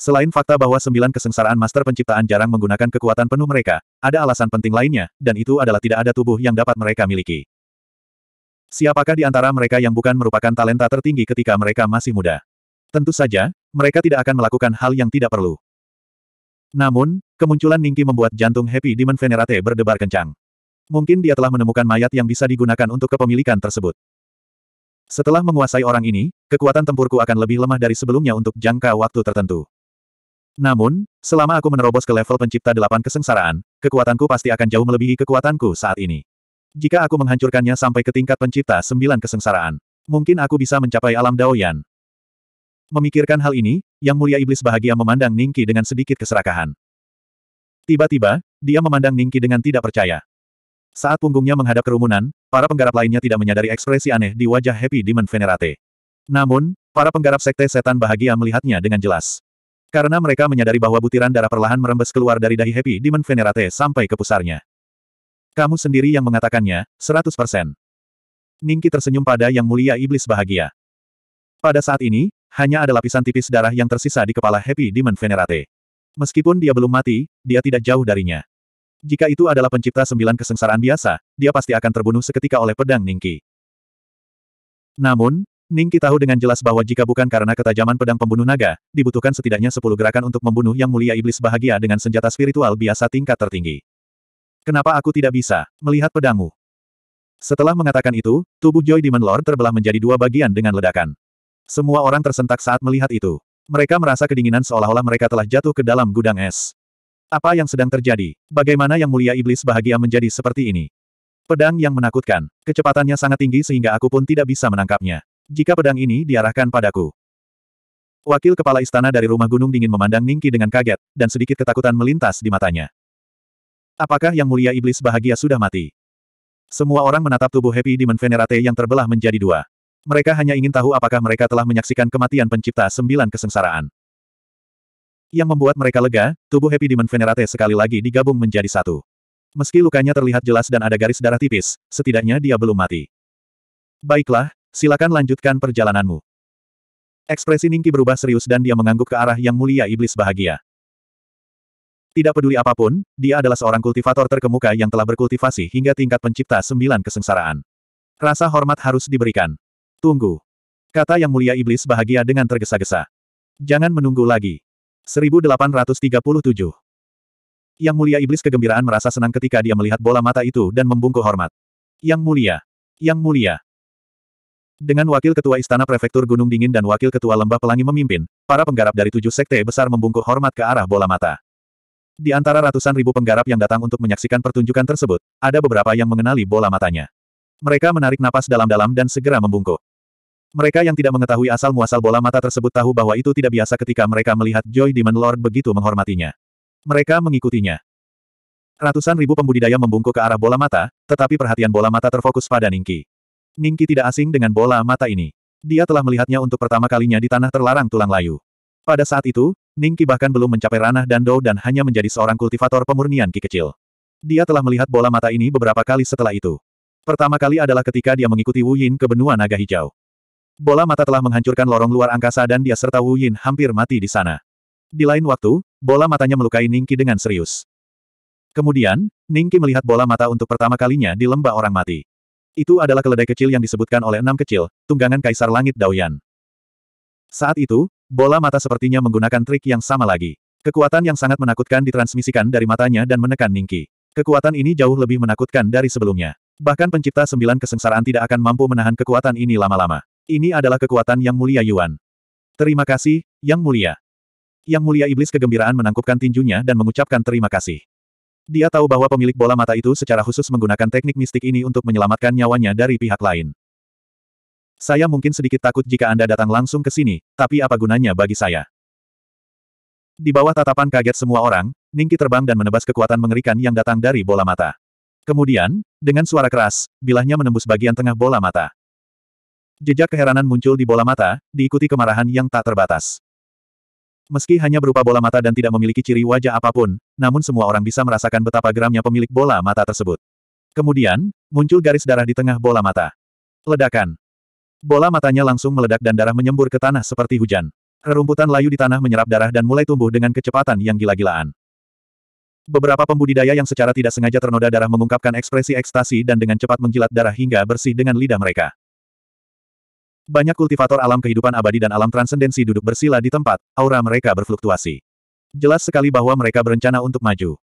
Selain fakta bahwa sembilan kesengsaraan master penciptaan jarang menggunakan kekuatan penuh mereka, ada alasan penting lainnya, dan itu adalah tidak ada tubuh yang dapat mereka miliki. Siapakah di antara mereka yang bukan merupakan talenta tertinggi ketika mereka masih muda? Tentu saja, mereka tidak akan melakukan hal yang tidak perlu. Namun, kemunculan Ningki membuat jantung Happy Demon Venerate berdebar kencang. Mungkin dia telah menemukan mayat yang bisa digunakan untuk kepemilikan tersebut. Setelah menguasai orang ini, kekuatan tempurku akan lebih lemah dari sebelumnya untuk jangka waktu tertentu. Namun, selama aku menerobos ke level pencipta delapan kesengsaraan, kekuatanku pasti akan jauh melebihi kekuatanku saat ini. Jika aku menghancurkannya sampai ke tingkat pencipta sembilan kesengsaraan, mungkin aku bisa mencapai alam Daoyan. Memikirkan hal ini, Yang Mulia Iblis bahagia memandang Ningki dengan sedikit keserakahan. Tiba-tiba, dia memandang Ningki dengan tidak percaya. Saat punggungnya menghadap kerumunan, para penggarap lainnya tidak menyadari ekspresi aneh di wajah Happy Demon Venerate. Namun, para penggarap sekte setan bahagia melihatnya dengan jelas. Karena mereka menyadari bahwa butiran darah perlahan merembes keluar dari dahi Happy Demon Venerate sampai ke pusarnya. Kamu sendiri yang mengatakannya, 100%. Ningki tersenyum pada yang mulia iblis bahagia. Pada saat ini, hanya ada lapisan tipis darah yang tersisa di kepala Happy Demon Venerate. Meskipun dia belum mati, dia tidak jauh darinya. Jika itu adalah pencipta sembilan kesengsaraan biasa, dia pasti akan terbunuh seketika oleh pedang Ningki. Namun, Ningki tahu dengan jelas bahwa jika bukan karena ketajaman pedang pembunuh naga, dibutuhkan setidaknya sepuluh gerakan untuk membunuh yang mulia iblis bahagia dengan senjata spiritual biasa tingkat tertinggi. Kenapa aku tidak bisa melihat pedangmu? Setelah mengatakan itu, tubuh Joy Demon Lord terbelah menjadi dua bagian dengan ledakan. Semua orang tersentak saat melihat itu. Mereka merasa kedinginan seolah-olah mereka telah jatuh ke dalam gudang es. Apa yang sedang terjadi? Bagaimana yang mulia iblis bahagia menjadi seperti ini? Pedang yang menakutkan. Kecepatannya sangat tinggi sehingga aku pun tidak bisa menangkapnya jika pedang ini diarahkan padaku. Wakil kepala istana dari rumah gunung dingin memandang Ningki dengan kaget, dan sedikit ketakutan melintas di matanya. Apakah yang mulia iblis bahagia sudah mati? Semua orang menatap tubuh Happy Demon Venerate yang terbelah menjadi dua. Mereka hanya ingin tahu apakah mereka telah menyaksikan kematian pencipta sembilan kesengsaraan. Yang membuat mereka lega, tubuh Happy Demon Venerate sekali lagi digabung menjadi satu. Meski lukanya terlihat jelas dan ada garis darah tipis, setidaknya dia belum mati. Baiklah, Silakan lanjutkan perjalananmu. Ekspresi Ningki berubah serius dan dia mengangguk ke arah yang mulia iblis bahagia. Tidak peduli apapun, dia adalah seorang kultivator terkemuka yang telah berkultivasi hingga tingkat pencipta sembilan kesengsaraan. Rasa hormat harus diberikan. Tunggu. Kata yang mulia iblis bahagia dengan tergesa-gesa. Jangan menunggu lagi. 1837 Yang mulia iblis kegembiraan merasa senang ketika dia melihat bola mata itu dan membungkuk hormat. Yang mulia. Yang mulia. Dengan Wakil Ketua Istana Prefektur Gunung Dingin dan Wakil Ketua Lembah Pelangi memimpin, para penggarap dari tujuh sekte besar membungkuk hormat ke arah bola mata. Di antara ratusan ribu penggarap yang datang untuk menyaksikan pertunjukan tersebut, ada beberapa yang mengenali bola matanya. Mereka menarik napas dalam-dalam dan segera membungkuk. Mereka yang tidak mengetahui asal-muasal bola mata tersebut tahu bahwa itu tidak biasa ketika mereka melihat Joy Demon Lord begitu menghormatinya. Mereka mengikutinya. Ratusan ribu pembudidaya membungkuk ke arah bola mata, tetapi perhatian bola mata terfokus pada Ningki. Ningki tidak asing dengan bola mata ini. Dia telah melihatnya untuk pertama kalinya di tanah terlarang tulang layu. Pada saat itu, Ningki bahkan belum mencapai ranah Dando dan hanya menjadi seorang kultivator pemurnian Ki kecil. Dia telah melihat bola mata ini beberapa kali setelah itu. Pertama kali adalah ketika dia mengikuti Wu Yin ke benua naga hijau. Bola mata telah menghancurkan lorong luar angkasa dan dia serta Wu Yin hampir mati di sana. Di lain waktu, bola matanya melukai Ningki dengan serius. Kemudian, Ningki melihat bola mata untuk pertama kalinya di lembah orang mati. Itu adalah keledai kecil yang disebutkan oleh enam kecil, tunggangan Kaisar Langit Daoyan. Saat itu, bola mata sepertinya menggunakan trik yang sama lagi. Kekuatan yang sangat menakutkan ditransmisikan dari matanya dan menekan Ningki. Kekuatan ini jauh lebih menakutkan dari sebelumnya. Bahkan pencipta sembilan kesengsaraan tidak akan mampu menahan kekuatan ini lama-lama. Ini adalah kekuatan yang mulia Yuan. Terima kasih, Yang Mulia. Yang Mulia Iblis kegembiraan menangkupkan tinjunya dan mengucapkan terima kasih. Dia tahu bahwa pemilik bola mata itu secara khusus menggunakan teknik mistik ini untuk menyelamatkan nyawanya dari pihak lain. Saya mungkin sedikit takut jika Anda datang langsung ke sini, tapi apa gunanya bagi saya? Di bawah tatapan kaget semua orang, Ningki terbang dan menebas kekuatan mengerikan yang datang dari bola mata. Kemudian, dengan suara keras, bilahnya menembus bagian tengah bola mata. Jejak keheranan muncul di bola mata, diikuti kemarahan yang tak terbatas. Meski hanya berupa bola mata dan tidak memiliki ciri wajah apapun, namun semua orang bisa merasakan betapa geramnya pemilik bola mata tersebut. Kemudian, muncul garis darah di tengah bola mata. Ledakan. Bola matanya langsung meledak dan darah menyembur ke tanah seperti hujan. Rerumputan layu di tanah menyerap darah dan mulai tumbuh dengan kecepatan yang gila-gilaan. Beberapa pembudidaya yang secara tidak sengaja ternoda darah mengungkapkan ekspresi ekstasi dan dengan cepat menjilat darah hingga bersih dengan lidah mereka. Banyak kultivator alam kehidupan abadi dan alam transendensi duduk bersila di tempat, aura mereka berfluktuasi. Jelas sekali bahwa mereka berencana untuk maju.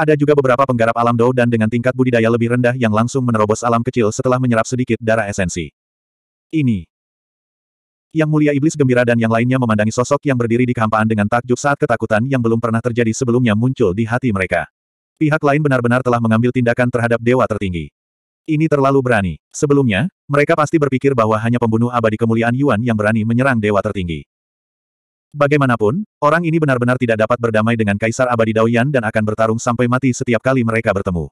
Ada juga beberapa penggarap alam dou dan dengan tingkat budidaya lebih rendah yang langsung menerobos alam kecil setelah menyerap sedikit darah esensi. Ini. Yang mulia iblis gembira dan yang lainnya memandangi sosok yang berdiri di kehampaan dengan takjub saat ketakutan yang belum pernah terjadi sebelumnya muncul di hati mereka. Pihak lain benar-benar telah mengambil tindakan terhadap dewa tertinggi. Ini terlalu berani. Sebelumnya, mereka pasti berpikir bahwa hanya pembunuh abadi kemuliaan Yuan yang berani menyerang dewa tertinggi. Bagaimanapun, orang ini benar-benar tidak dapat berdamai dengan Kaisar Abadi Daoyan dan akan bertarung sampai mati setiap kali mereka bertemu.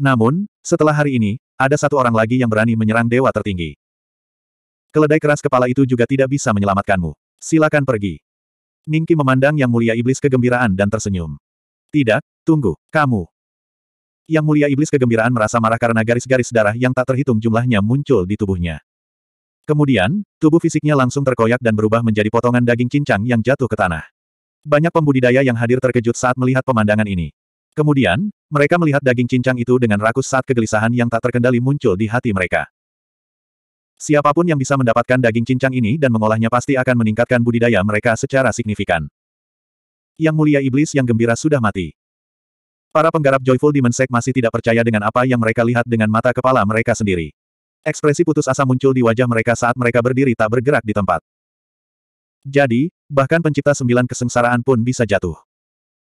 Namun, setelah hari ini, ada satu orang lagi yang berani menyerang dewa tertinggi. Keledai keras kepala itu juga tidak bisa menyelamatkanmu. Silakan pergi. Ningki memandang Yang Mulia Iblis kegembiraan dan tersenyum. Tidak, tunggu, kamu. Yang mulia iblis kegembiraan merasa marah karena garis-garis darah yang tak terhitung jumlahnya muncul di tubuhnya. Kemudian, tubuh fisiknya langsung terkoyak dan berubah menjadi potongan daging cincang yang jatuh ke tanah. Banyak pembudidaya yang hadir terkejut saat melihat pemandangan ini. Kemudian, mereka melihat daging cincang itu dengan rakus saat kegelisahan yang tak terkendali muncul di hati mereka. Siapapun yang bisa mendapatkan daging cincang ini dan mengolahnya pasti akan meningkatkan budidaya mereka secara signifikan. Yang mulia iblis yang gembira sudah mati. Para penggarap Joyful Demon Sect masih tidak percaya dengan apa yang mereka lihat dengan mata kepala mereka sendiri. Ekspresi putus asa muncul di wajah mereka saat mereka berdiri tak bergerak di tempat. Jadi, bahkan pencipta sembilan kesengsaraan pun bisa jatuh.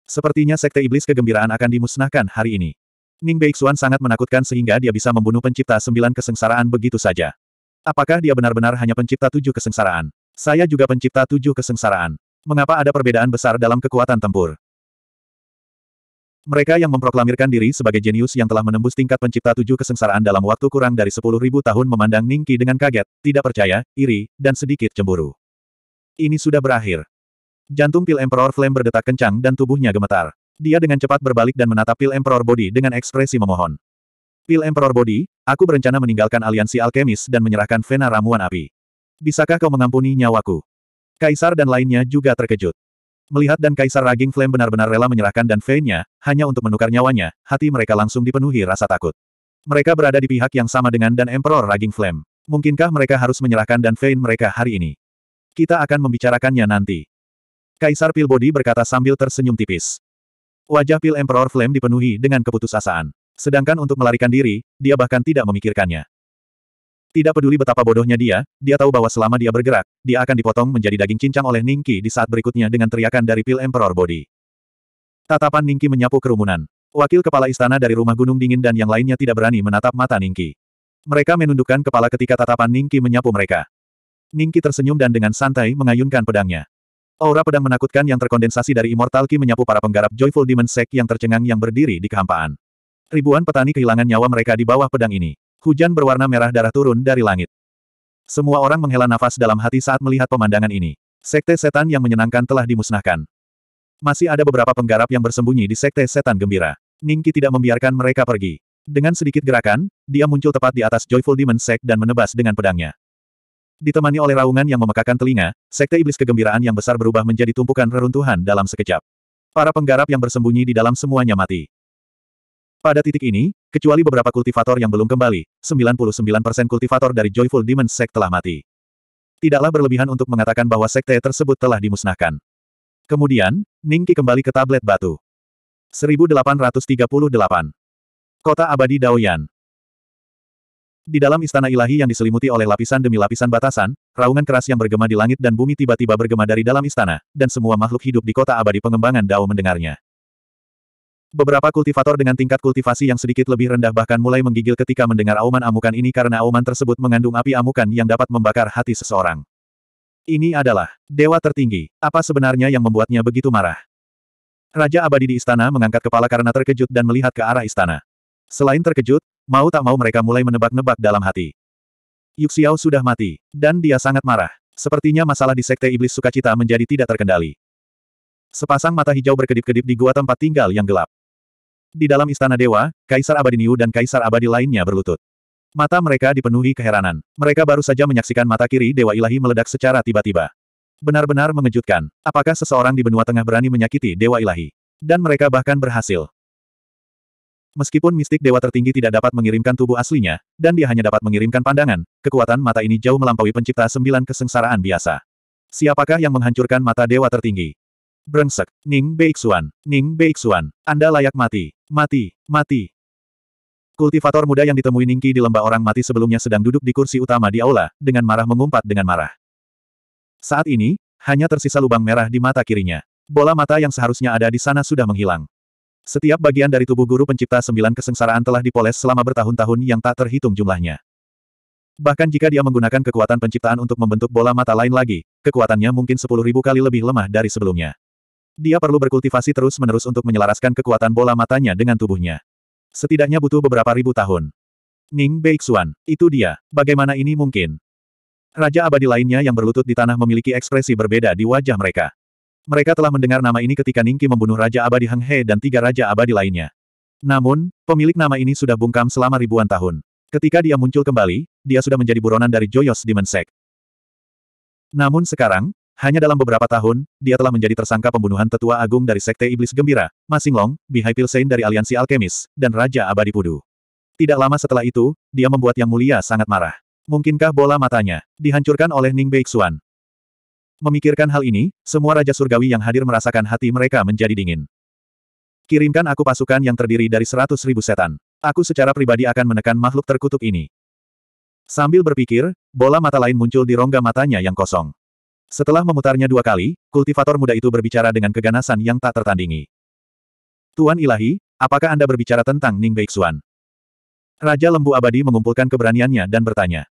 Sepertinya sekte iblis kegembiraan akan dimusnahkan hari ini. Ning Beixuan sangat menakutkan sehingga dia bisa membunuh pencipta sembilan kesengsaraan begitu saja. Apakah dia benar-benar hanya pencipta tujuh kesengsaraan? Saya juga pencipta tujuh kesengsaraan. Mengapa ada perbedaan besar dalam kekuatan tempur? Mereka yang memproklamirkan diri sebagai jenius yang telah menembus tingkat pencipta tujuh kesengsaraan dalam waktu kurang dari sepuluh ribu tahun memandang Ningki dengan kaget, tidak percaya, iri, dan sedikit cemburu. Ini sudah berakhir. Jantung pil Emperor Flame berdetak kencang dan tubuhnya gemetar. Dia dengan cepat berbalik dan menatap pil Emperor Body dengan ekspresi memohon. Pil Emperor Body, aku berencana meninggalkan aliansi alkemis dan menyerahkan Vena ramuan api. Bisakah kau mengampuni nyawaku? Kaisar dan lainnya juga terkejut. Melihat dan Kaisar Raging Flame benar-benar rela menyerahkan dan Fane-nya, hanya untuk menukar nyawanya, hati mereka langsung dipenuhi rasa takut. Mereka berada di pihak yang sama dengan dan Emperor Raging Flame. Mungkinkah mereka harus menyerahkan dan Fane mereka hari ini? Kita akan membicarakannya nanti. Kaisar Pilbody berkata sambil tersenyum tipis. Wajah Pil Emperor Flame dipenuhi dengan keputusasaan. Sedangkan untuk melarikan diri, dia bahkan tidak memikirkannya. Tidak peduli betapa bodohnya dia, dia tahu bahwa selama dia bergerak, dia akan dipotong menjadi daging cincang oleh Ningki di saat berikutnya dengan teriakan dari pil Emperor Body. Tatapan Ningki menyapu kerumunan. Wakil kepala istana dari rumah gunung dingin dan yang lainnya tidak berani menatap mata Ningki. Mereka menundukkan kepala ketika tatapan Ningki menyapu mereka. Ningki tersenyum dan dengan santai mengayunkan pedangnya. Aura pedang menakutkan yang terkondensasi dari Immortal Ki menyapu para penggarap Joyful Demon Sect yang tercengang yang berdiri di kehampaan. Ribuan petani kehilangan nyawa mereka di bawah pedang ini. Hujan berwarna merah darah turun dari langit. Semua orang menghela nafas dalam hati saat melihat pemandangan ini. Sekte setan yang menyenangkan telah dimusnahkan. Masih ada beberapa penggarap yang bersembunyi di sekte setan gembira. Ningki tidak membiarkan mereka pergi. Dengan sedikit gerakan, dia muncul tepat di atas Joyful Demon Sect dan menebas dengan pedangnya. Ditemani oleh raungan yang memekakan telinga, sekte iblis kegembiraan yang besar berubah menjadi tumpukan reruntuhan dalam sekejap. Para penggarap yang bersembunyi di dalam semuanya mati. Pada titik ini, kecuali beberapa kultivator yang belum kembali, 99% kultivator dari Joyful Demon Sect telah mati. Tidaklah berlebihan untuk mengatakan bahwa sekte tersebut telah dimusnahkan. Kemudian, Ningki kembali ke tablet batu. 1838. Kota Abadi Daoyan. Di dalam istana ilahi yang diselimuti oleh lapisan demi lapisan batasan, raungan keras yang bergema di langit dan bumi tiba-tiba bergema dari dalam istana, dan semua makhluk hidup di kota abadi pengembangan Dao mendengarnya. Beberapa kultivator dengan tingkat kultivasi yang sedikit lebih rendah bahkan mulai menggigil ketika mendengar auman amukan ini karena auman tersebut mengandung api amukan yang dapat membakar hati seseorang. Ini adalah dewa tertinggi. Apa sebenarnya yang membuatnya begitu marah? Raja abadi di istana mengangkat kepala karena terkejut dan melihat ke arah istana. Selain terkejut, mau tak mau mereka mulai menebak-nebak dalam hati. Yuxiao sudah mati, dan dia sangat marah. Sepertinya masalah di sekte iblis sukacita menjadi tidak terkendali. Sepasang mata hijau berkedip-kedip di gua tempat tinggal yang gelap. Di dalam istana dewa, Kaisar Abadi Niu dan Kaisar Abadi lainnya berlutut. Mata mereka dipenuhi keheranan. Mereka baru saja menyaksikan mata kiri Dewa Ilahi meledak secara tiba-tiba. Benar-benar mengejutkan. Apakah seseorang di benua tengah berani menyakiti Dewa Ilahi? Dan mereka bahkan berhasil. Meskipun mistik dewa tertinggi tidak dapat mengirimkan tubuh aslinya, dan dia hanya dapat mengirimkan pandangan, kekuatan mata ini jauh melampaui pencipta sembilan kesengsaraan biasa. Siapakah yang menghancurkan mata dewa tertinggi? Brengsek, Ning Beixuan, Ning Beixuan, Anda layak mati, mati, mati. Kultivator muda yang ditemui Ningki di lembah orang mati sebelumnya sedang duduk di kursi utama di aula, dengan marah mengumpat dengan marah. Saat ini, hanya tersisa lubang merah di mata kirinya. Bola mata yang seharusnya ada di sana sudah menghilang. Setiap bagian dari tubuh guru pencipta sembilan kesengsaraan telah dipoles selama bertahun-tahun yang tak terhitung jumlahnya. Bahkan jika dia menggunakan kekuatan penciptaan untuk membentuk bola mata lain lagi, kekuatannya mungkin sepuluh ribu kali lebih lemah dari sebelumnya. Dia perlu berkultivasi terus-menerus untuk menyelaraskan kekuatan bola matanya dengan tubuhnya. Setidaknya butuh beberapa ribu tahun. Ning Beixuan, itu dia. Bagaimana ini mungkin? Raja abadi lainnya yang berlutut di tanah memiliki ekspresi berbeda di wajah mereka. Mereka telah mendengar nama ini ketika Ningki membunuh Raja Abadi Heng He dan tiga Raja Abadi lainnya. Namun, pemilik nama ini sudah bungkam selama ribuan tahun. Ketika dia muncul kembali, dia sudah menjadi buronan dari Joyos Demon Sect. Namun sekarang, hanya dalam beberapa tahun, dia telah menjadi tersangka pembunuhan tetua agung dari Sekte Iblis Gembira, Masing Long, Bihai Pilsain dari Aliansi Alkemis, dan Raja Abadi Pudu. Tidak lama setelah itu, dia membuat Yang Mulia sangat marah. Mungkinkah bola matanya dihancurkan oleh Ning Beixuan? Memikirkan hal ini, semua Raja Surgawi yang hadir merasakan hati mereka menjadi dingin. Kirimkan aku pasukan yang terdiri dari seratus ribu setan. Aku secara pribadi akan menekan makhluk terkutuk ini. Sambil berpikir, bola mata lain muncul di rongga matanya yang kosong. Setelah memutarnya dua kali, kultivator muda itu berbicara dengan keganasan yang tak tertandingi. Tuan Ilahi, apakah Anda berbicara tentang Ning Beixuan? Raja Lembu Abadi mengumpulkan keberaniannya dan bertanya.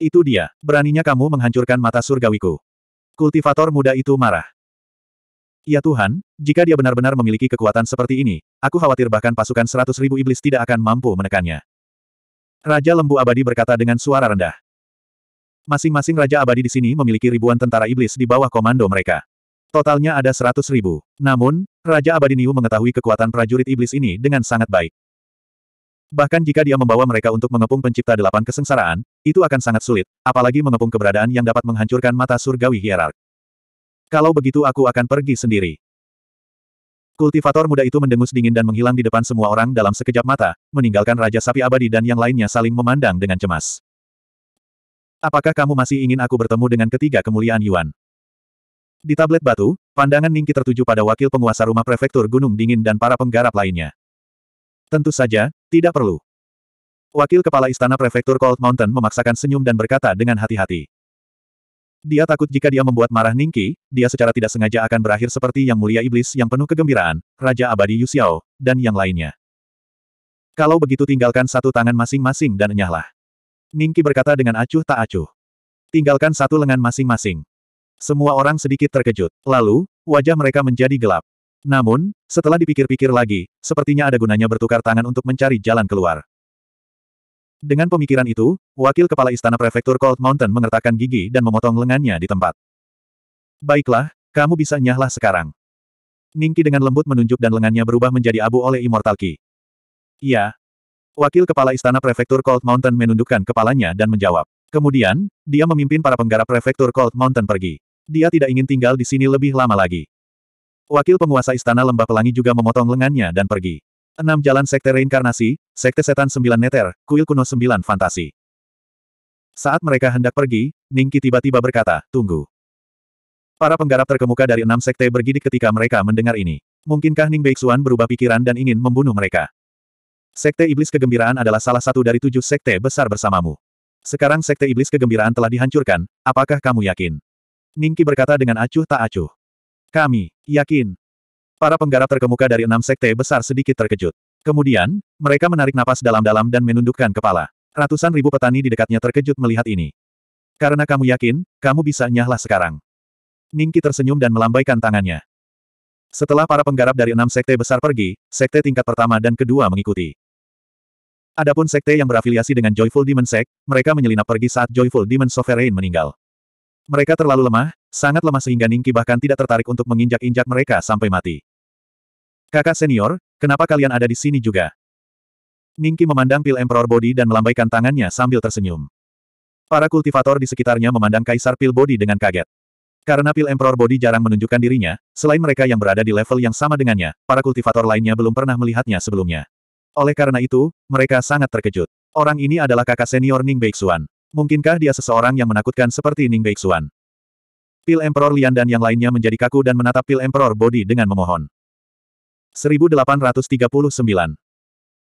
Itu dia, beraninya kamu menghancurkan mata surgawiku. Kultivator muda itu marah. Ya Tuhan, jika dia benar-benar memiliki kekuatan seperti ini, aku khawatir bahkan pasukan seratus ribu iblis tidak akan mampu menekannya. Raja Lembu Abadi berkata dengan suara rendah. Masing-masing Raja Abadi di sini memiliki ribuan tentara iblis di bawah komando mereka. Totalnya ada seratus ribu. Namun, Raja Abadi Niu mengetahui kekuatan prajurit iblis ini dengan sangat baik. Bahkan jika dia membawa mereka untuk mengepung pencipta delapan kesengsaraan, itu akan sangat sulit, apalagi mengepung keberadaan yang dapat menghancurkan mata surgawi hierark. Kalau begitu aku akan pergi sendiri. Kultivator muda itu mendengus dingin dan menghilang di depan semua orang dalam sekejap mata, meninggalkan Raja Sapi Abadi dan yang lainnya saling memandang dengan cemas. Apakah kamu masih ingin aku bertemu dengan ketiga kemuliaan Yuan? Di tablet batu, pandangan Ningki tertuju pada wakil penguasa rumah prefektur Gunung Dingin dan para penggarap lainnya. Tentu saja, tidak perlu. Wakil kepala istana prefektur Cold Mountain memaksakan senyum dan berkata dengan hati-hati. Dia takut jika dia membuat marah Ningki, dia secara tidak sengaja akan berakhir seperti yang mulia iblis yang penuh kegembiraan, Raja Abadi Yusiao, dan yang lainnya. Kalau begitu tinggalkan satu tangan masing-masing dan enyahlah. Ningki berkata dengan acuh tak acuh. Tinggalkan satu lengan masing-masing. Semua orang sedikit terkejut. Lalu, wajah mereka menjadi gelap. Namun, setelah dipikir-pikir lagi, sepertinya ada gunanya bertukar tangan untuk mencari jalan keluar. Dengan pemikiran itu, wakil kepala istana prefektur Cold Mountain mengertakkan gigi dan memotong lengannya di tempat. Baiklah, kamu bisa nyahlah sekarang. Ningki dengan lembut menunjuk dan lengannya berubah menjadi abu oleh Immortal Ki. Ya. Wakil Kepala Istana Prefektur Cold Mountain menundukkan kepalanya dan menjawab. Kemudian, dia memimpin para penggarap Prefektur Cold Mountain pergi. Dia tidak ingin tinggal di sini lebih lama lagi. Wakil penguasa Istana Lembah Pelangi juga memotong lengannya dan pergi. Enam jalan sekte reinkarnasi, sekte setan sembilan neter, kuil kuno sembilan fantasi. Saat mereka hendak pergi, Ningki tiba-tiba berkata, tunggu. Para penggarap terkemuka dari enam sekte bergidik ketika mereka mendengar ini. Mungkinkah Ning Beixuan berubah pikiran dan ingin membunuh mereka? Sekte Iblis Kegembiraan adalah salah satu dari tujuh sekte besar bersamamu. Sekarang Sekte Iblis Kegembiraan telah dihancurkan, apakah kamu yakin? Ningki berkata dengan acuh tak acuh. Kami, yakin. Para penggarap terkemuka dari enam sekte besar sedikit terkejut. Kemudian, mereka menarik napas dalam-dalam dan menundukkan kepala. Ratusan ribu petani di dekatnya terkejut melihat ini. Karena kamu yakin, kamu bisa nyahlah sekarang. Ningki tersenyum dan melambaikan tangannya. Setelah para penggarap dari enam sekte besar pergi, sekte tingkat pertama dan kedua mengikuti. Adapun sekte yang berafiliasi dengan Joyful Demon Sect, mereka menyelinap pergi saat Joyful Demon Sovereign meninggal. Mereka terlalu lemah, sangat lemah sehingga Ningki bahkan tidak tertarik untuk menginjak-injak mereka sampai mati. Kakak senior, kenapa kalian ada di sini juga? Ningki memandang pil Emperor Body dan melambaikan tangannya sambil tersenyum. Para kultivator di sekitarnya memandang Kaisar Pil Body dengan kaget. Karena pil Emperor Body jarang menunjukkan dirinya, selain mereka yang berada di level yang sama dengannya, para kultivator lainnya belum pernah melihatnya sebelumnya. Oleh karena itu, mereka sangat terkejut. Orang ini adalah kakak senior Ning Beixuan Mungkinkah dia seseorang yang menakutkan seperti Ning Beixuan Pil Emperor Lian dan yang lainnya menjadi kaku dan menatap Pil Emperor Bodi dengan memohon. 1839.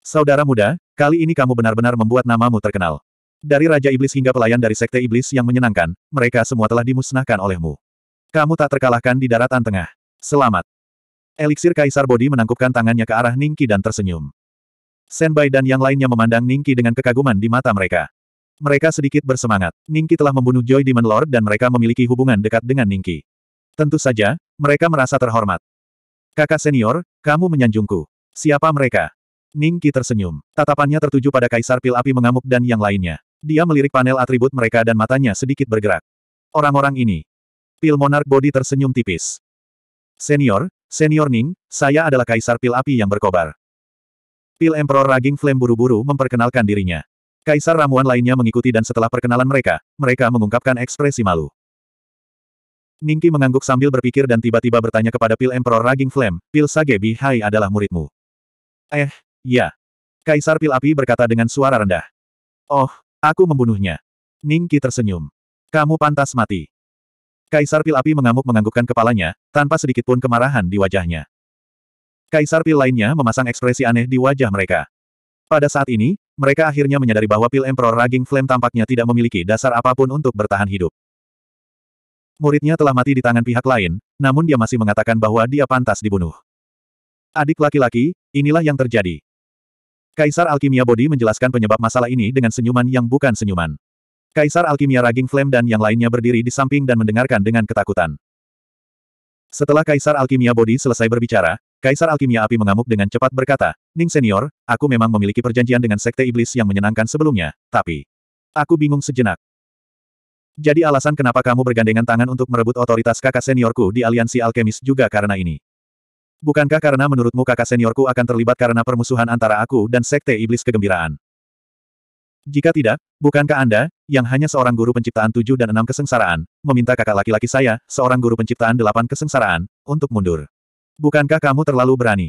Saudara muda, kali ini kamu benar-benar membuat namamu terkenal. Dari Raja Iblis hingga pelayan dari Sekte Iblis yang menyenangkan, mereka semua telah dimusnahkan olehmu. Kamu tak terkalahkan di daratan tengah. Selamat. Eliksir Kaisar Bodi menangkupkan tangannya ke arah Ningki dan tersenyum. Senbai dan yang lainnya memandang Ningki dengan kekaguman di mata mereka. Mereka sedikit bersemangat. Ningki telah membunuh Joy Demon Lord dan mereka memiliki hubungan dekat dengan Ningki. Tentu saja, mereka merasa terhormat. Kakak senior, kamu menyanjungku. Siapa mereka? Ningki tersenyum. Tatapannya tertuju pada Kaisar Pil Api mengamuk dan yang lainnya. Dia melirik panel atribut mereka dan matanya sedikit bergerak. Orang-orang ini. Pil Monark Body tersenyum tipis. Senior, Senior Ning, saya adalah Kaisar Pil Api yang berkobar. Pil Emperor Raging Flame buru-buru memperkenalkan dirinya. Kaisar ramuan lainnya mengikuti dan setelah perkenalan mereka, mereka mengungkapkan ekspresi malu. Ningki mengangguk sambil berpikir dan tiba-tiba bertanya kepada Pil Emperor Raging Flame, Pil Sage Bihai adalah muridmu. Eh, ya. Kaisar Pil Api berkata dengan suara rendah. Oh, aku membunuhnya. Ningki tersenyum. Kamu pantas mati. Kaisar Pil Api mengamuk menganggukkan kepalanya, tanpa sedikitpun kemarahan di wajahnya. Kaisar Pil lainnya memasang ekspresi aneh di wajah mereka. Pada saat ini, mereka akhirnya menyadari bahwa pil Emperor Raging Flame tampaknya tidak memiliki dasar apapun untuk bertahan hidup. Muridnya telah mati di tangan pihak lain, namun dia masih mengatakan bahwa dia pantas dibunuh. Adik laki-laki, inilah yang terjadi. Kaisar Alkimia Bodi menjelaskan penyebab masalah ini dengan senyuman yang bukan senyuman. Kaisar Alkimia Raging Flame dan yang lainnya berdiri di samping dan mendengarkan dengan ketakutan. Setelah Kaisar Alkimia Bodi selesai berbicara, Kaisar Alkimia Api mengamuk dengan cepat berkata, Ning Senior, aku memang memiliki perjanjian dengan Sekte Iblis yang menyenangkan sebelumnya, tapi... Aku bingung sejenak. Jadi alasan kenapa kamu bergandengan tangan untuk merebut otoritas kakak seniorku di aliansi alkemis juga karena ini. Bukankah karena menurutmu kakak seniorku akan terlibat karena permusuhan antara aku dan sekte iblis kegembiraan? Jika tidak, bukankah Anda, yang hanya seorang guru penciptaan tujuh dan enam kesengsaraan, meminta kakak laki-laki saya, seorang guru penciptaan delapan kesengsaraan, untuk mundur? Bukankah kamu terlalu berani?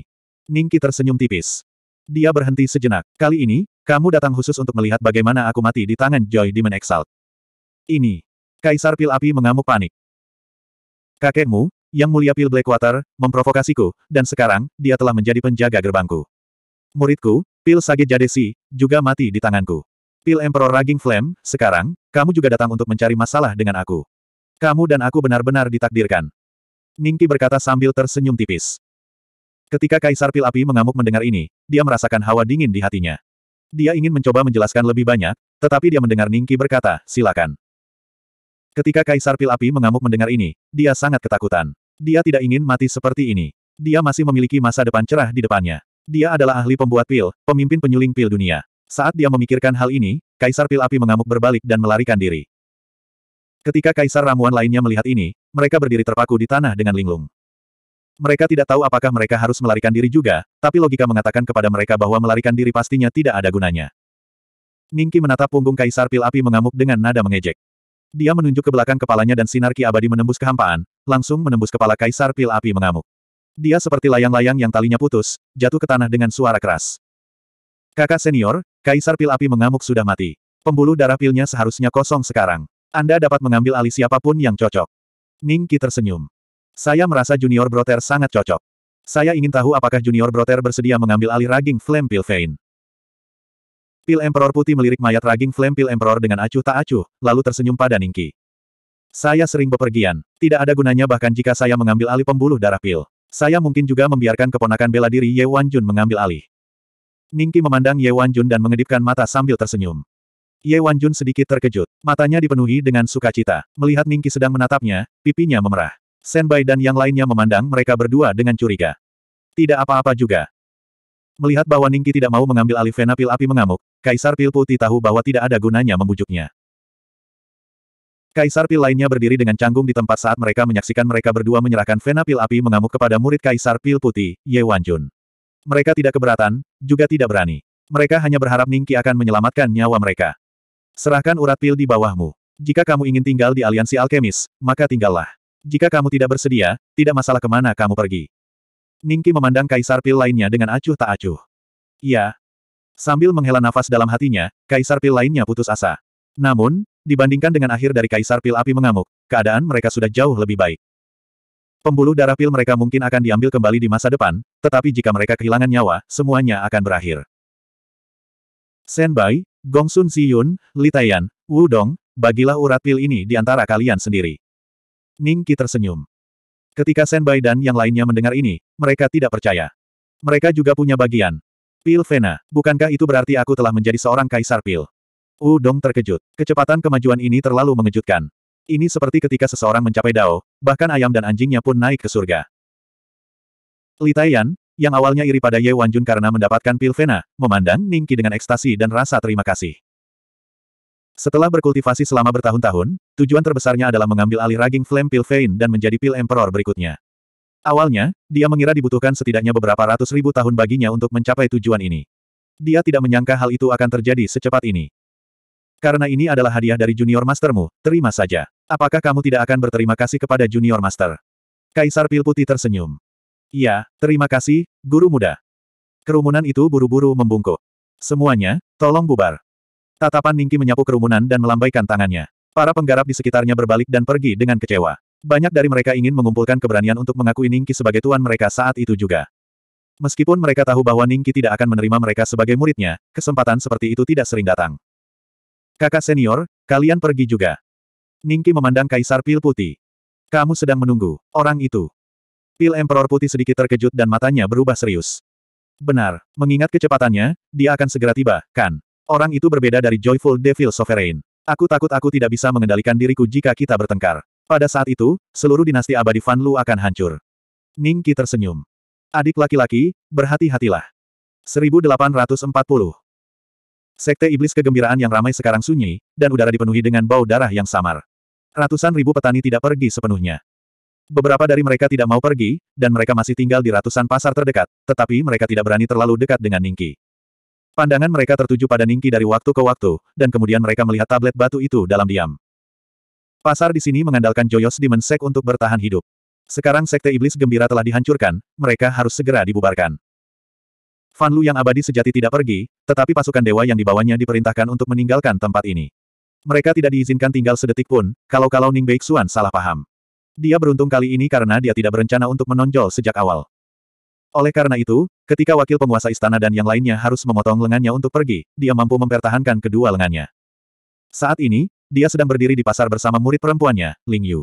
Ningki tersenyum tipis. Dia berhenti sejenak. Kali ini, kamu datang khusus untuk melihat bagaimana aku mati di tangan Joy Demon Exalt. Ini. Kaisar Pil Api mengamuk panik. Kakekmu, yang mulia Pil Blackwater, memprovokasiku, dan sekarang, dia telah menjadi penjaga gerbangku. Muridku, Pil Sage Jadesi, juga mati di tanganku. Pil Emperor Raging Flame, sekarang, kamu juga datang untuk mencari masalah dengan aku. Kamu dan aku benar-benar ditakdirkan. Ningki berkata sambil tersenyum tipis. Ketika Kaisar Pil Api mengamuk mendengar ini, dia merasakan hawa dingin di hatinya. Dia ingin mencoba menjelaskan lebih banyak, tetapi dia mendengar Ningki berkata, silakan. Ketika Kaisar Pil Api mengamuk mendengar ini, dia sangat ketakutan. Dia tidak ingin mati seperti ini. Dia masih memiliki masa depan cerah di depannya. Dia adalah ahli pembuat pil, pemimpin penyuling pil dunia. Saat dia memikirkan hal ini, Kaisar Pil Api mengamuk berbalik dan melarikan diri. Ketika kaisar ramuan lainnya melihat ini, mereka berdiri terpaku di tanah dengan linglung. Mereka tidak tahu apakah mereka harus melarikan diri juga, tapi logika mengatakan kepada mereka bahwa melarikan diri pastinya tidak ada gunanya. Ningki menatap punggung Kaisar Pil Api mengamuk dengan nada mengejek. Dia menunjuk ke belakang kepalanya dan sinar Ki Abadi menembus kehampaan, langsung menembus kepala Kaisar Pil Api mengamuk. Dia seperti layang-layang yang talinya putus, jatuh ke tanah dengan suara keras. Kakak senior, Kaisar Pil Api mengamuk sudah mati. Pembuluh darah pilnya seharusnya kosong sekarang. Anda dapat mengambil alih siapapun yang cocok. Ning Qi tersenyum. Saya merasa Junior Brother sangat cocok. Saya ingin tahu apakah Junior Brother bersedia mengambil alih Raging Flame Pilvein. Pil Emperor Putih melirik mayat Raging Flame Pil Emperor dengan acuh tak acuh, lalu tersenyum pada Ning Qi. Saya sering bepergian. Tidak ada gunanya bahkan jika saya mengambil alih pembuluh darah pil. Saya mungkin juga membiarkan keponakan bela diri Ye Jun mengambil alih. Ningki memandang Ye Jun dan mengedipkan mata sambil tersenyum. Ye Wanjun sedikit terkejut. Matanya dipenuhi dengan sukacita. Melihat Ningki sedang menatapnya, pipinya memerah. Senbai dan yang lainnya memandang mereka berdua dengan curiga. Tidak apa-apa juga. Melihat bahwa Ningki tidak mau mengambil alih Vena Pil Api mengamuk, Kaisar Pil Putih tahu bahwa tidak ada gunanya membujuknya. Kaisar Pil lainnya berdiri dengan canggung di tempat saat mereka menyaksikan mereka berdua menyerahkan Vena Pil Api mengamuk kepada murid Kaisar Pil Putih, Ye Wanjun. Mereka tidak keberatan, juga tidak berani. Mereka hanya berharap Ningki akan menyelamatkan nyawa mereka. Serahkan urat pil di bawahmu. Jika kamu ingin tinggal di aliansi alkemis, maka tinggallah. Jika kamu tidak bersedia, tidak masalah kemana kamu pergi. Ningki memandang kaisar pil lainnya dengan acuh tak acuh. Ya. Sambil menghela nafas dalam hatinya, kaisar pil lainnya putus asa. Namun, dibandingkan dengan akhir dari kaisar pil api mengamuk, keadaan mereka sudah jauh lebih baik. Pembuluh darah pil mereka mungkin akan diambil kembali di masa depan, tetapi jika mereka kehilangan nyawa, semuanya akan berakhir. Senbai, Gongsun Ziyun, Litayan, Wudong, bagilah urat pil ini di antara kalian sendiri. Ning Qi tersenyum. Ketika Senbai dan yang lainnya mendengar ini, mereka tidak percaya. Mereka juga punya bagian. Pil Vena, bukankah itu berarti aku telah menjadi seorang kaisar pil? Wudong terkejut. Kecepatan kemajuan ini terlalu mengejutkan. Ini seperti ketika seseorang mencapai dao, bahkan ayam dan anjingnya pun naik ke surga. Litayan, yang awalnya iri pada Ye Wanjun karena mendapatkan pil Vena, memandang Qi dengan ekstasi dan rasa terima kasih. Setelah berkultivasi selama bertahun-tahun, tujuan terbesarnya adalah mengambil alih raging flame pil Vein dan menjadi pil Emperor berikutnya. Awalnya, dia mengira dibutuhkan setidaknya beberapa ratus ribu tahun baginya untuk mencapai tujuan ini. Dia tidak menyangka hal itu akan terjadi secepat ini. Karena ini adalah hadiah dari junior mastermu, terima saja. Apakah kamu tidak akan berterima kasih kepada junior master? Kaisar Pil Putih tersenyum. Iya, terima kasih, guru muda. Kerumunan itu buru-buru membungkuk. Semuanya, tolong bubar. Tatapan Ningki menyapu kerumunan dan melambaikan tangannya. Para penggarap di sekitarnya berbalik dan pergi dengan kecewa. Banyak dari mereka ingin mengumpulkan keberanian untuk mengakui Ningki sebagai tuan mereka saat itu juga. Meskipun mereka tahu bahwa Ningki tidak akan menerima mereka sebagai muridnya, kesempatan seperti itu tidak sering datang. Kakak senior, kalian pergi juga. Ningki memandang Kaisar Pil Putih. Kamu sedang menunggu, orang itu. Pil Emperor Putih sedikit terkejut dan matanya berubah serius. Benar, mengingat kecepatannya, dia akan segera tiba, kan? Orang itu berbeda dari Joyful Devil Sovereign. Aku takut aku tidak bisa mengendalikan diriku jika kita bertengkar. Pada saat itu, seluruh dinasti abadi Fan Lu akan hancur. Ning Qi tersenyum. Adik laki-laki, berhati-hatilah. 1840 Sekte iblis kegembiraan yang ramai sekarang sunyi, dan udara dipenuhi dengan bau darah yang samar. Ratusan ribu petani tidak pergi sepenuhnya. Beberapa dari mereka tidak mau pergi, dan mereka masih tinggal di ratusan pasar terdekat, tetapi mereka tidak berani terlalu dekat dengan Ningki. Pandangan mereka tertuju pada Ningki dari waktu ke waktu, dan kemudian mereka melihat tablet batu itu dalam diam. Pasar di sini mengandalkan Joyos di Mensek untuk bertahan hidup. Sekarang Sekte Iblis Gembira telah dihancurkan, mereka harus segera dibubarkan. Fan Lu yang abadi sejati tidak pergi, tetapi pasukan dewa yang dibawanya diperintahkan untuk meninggalkan tempat ini. Mereka tidak diizinkan tinggal sedetik pun, kalau-kalau Ning Beixuan salah paham. Dia beruntung kali ini karena dia tidak berencana untuk menonjol sejak awal. Oleh karena itu, ketika wakil penguasa istana dan yang lainnya harus memotong lengannya untuk pergi, dia mampu mempertahankan kedua lengannya. Saat ini, dia sedang berdiri di pasar bersama murid perempuannya, Ling Yu.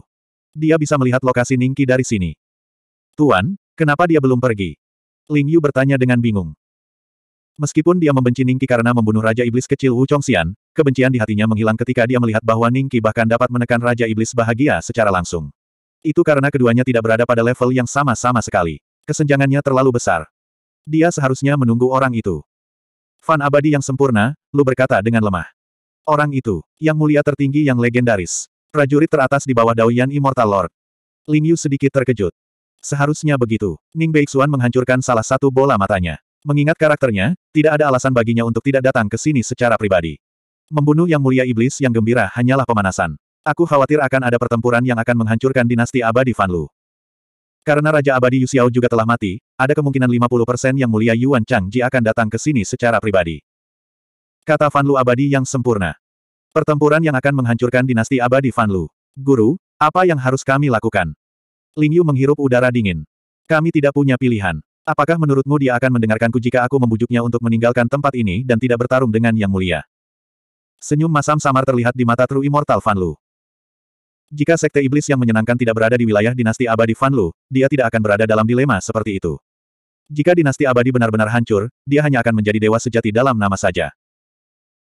Dia bisa melihat lokasi Ningki dari sini. Tuan, kenapa dia belum pergi? Ling Yu bertanya dengan bingung. Meskipun dia membenci Ningki karena membunuh Raja Iblis kecil Wu Chongxian, kebencian di hatinya menghilang ketika dia melihat bahwa Ningki bahkan dapat menekan Raja Iblis bahagia secara langsung. Itu karena keduanya tidak berada pada level yang sama-sama sekali. Kesenjangannya terlalu besar. Dia seharusnya menunggu orang itu. Fan abadi yang sempurna, Lu berkata dengan lemah. Orang itu, yang mulia tertinggi yang legendaris. Prajurit teratas di bawah Daoyan Immortal Lord. Ling Yu sedikit terkejut. Seharusnya begitu. Ning Beixuan menghancurkan salah satu bola matanya. Mengingat karakternya, tidak ada alasan baginya untuk tidak datang ke sini secara pribadi. Membunuh yang mulia iblis yang gembira hanyalah pemanasan. Aku khawatir akan ada pertempuran yang akan menghancurkan dinasti abadi Lu. Karena Raja Abadi Yu Xiao juga telah mati, ada kemungkinan 50% yang mulia Yuan Changji akan datang ke sini secara pribadi. Kata Lu Abadi yang sempurna. Pertempuran yang akan menghancurkan dinasti abadi Lu. Guru, apa yang harus kami lakukan? Ling Yu menghirup udara dingin. Kami tidak punya pilihan. Apakah menurutmu dia akan mendengarkanku jika aku membujuknya untuk meninggalkan tempat ini dan tidak bertarung dengan Yang Mulia? Senyum masam samar terlihat di mata True Immortal Lu. Jika sekte iblis yang menyenangkan tidak berada di wilayah dinasti abadi Fan Lu, dia tidak akan berada dalam dilema seperti itu. Jika dinasti abadi benar-benar hancur, dia hanya akan menjadi dewa sejati dalam nama saja.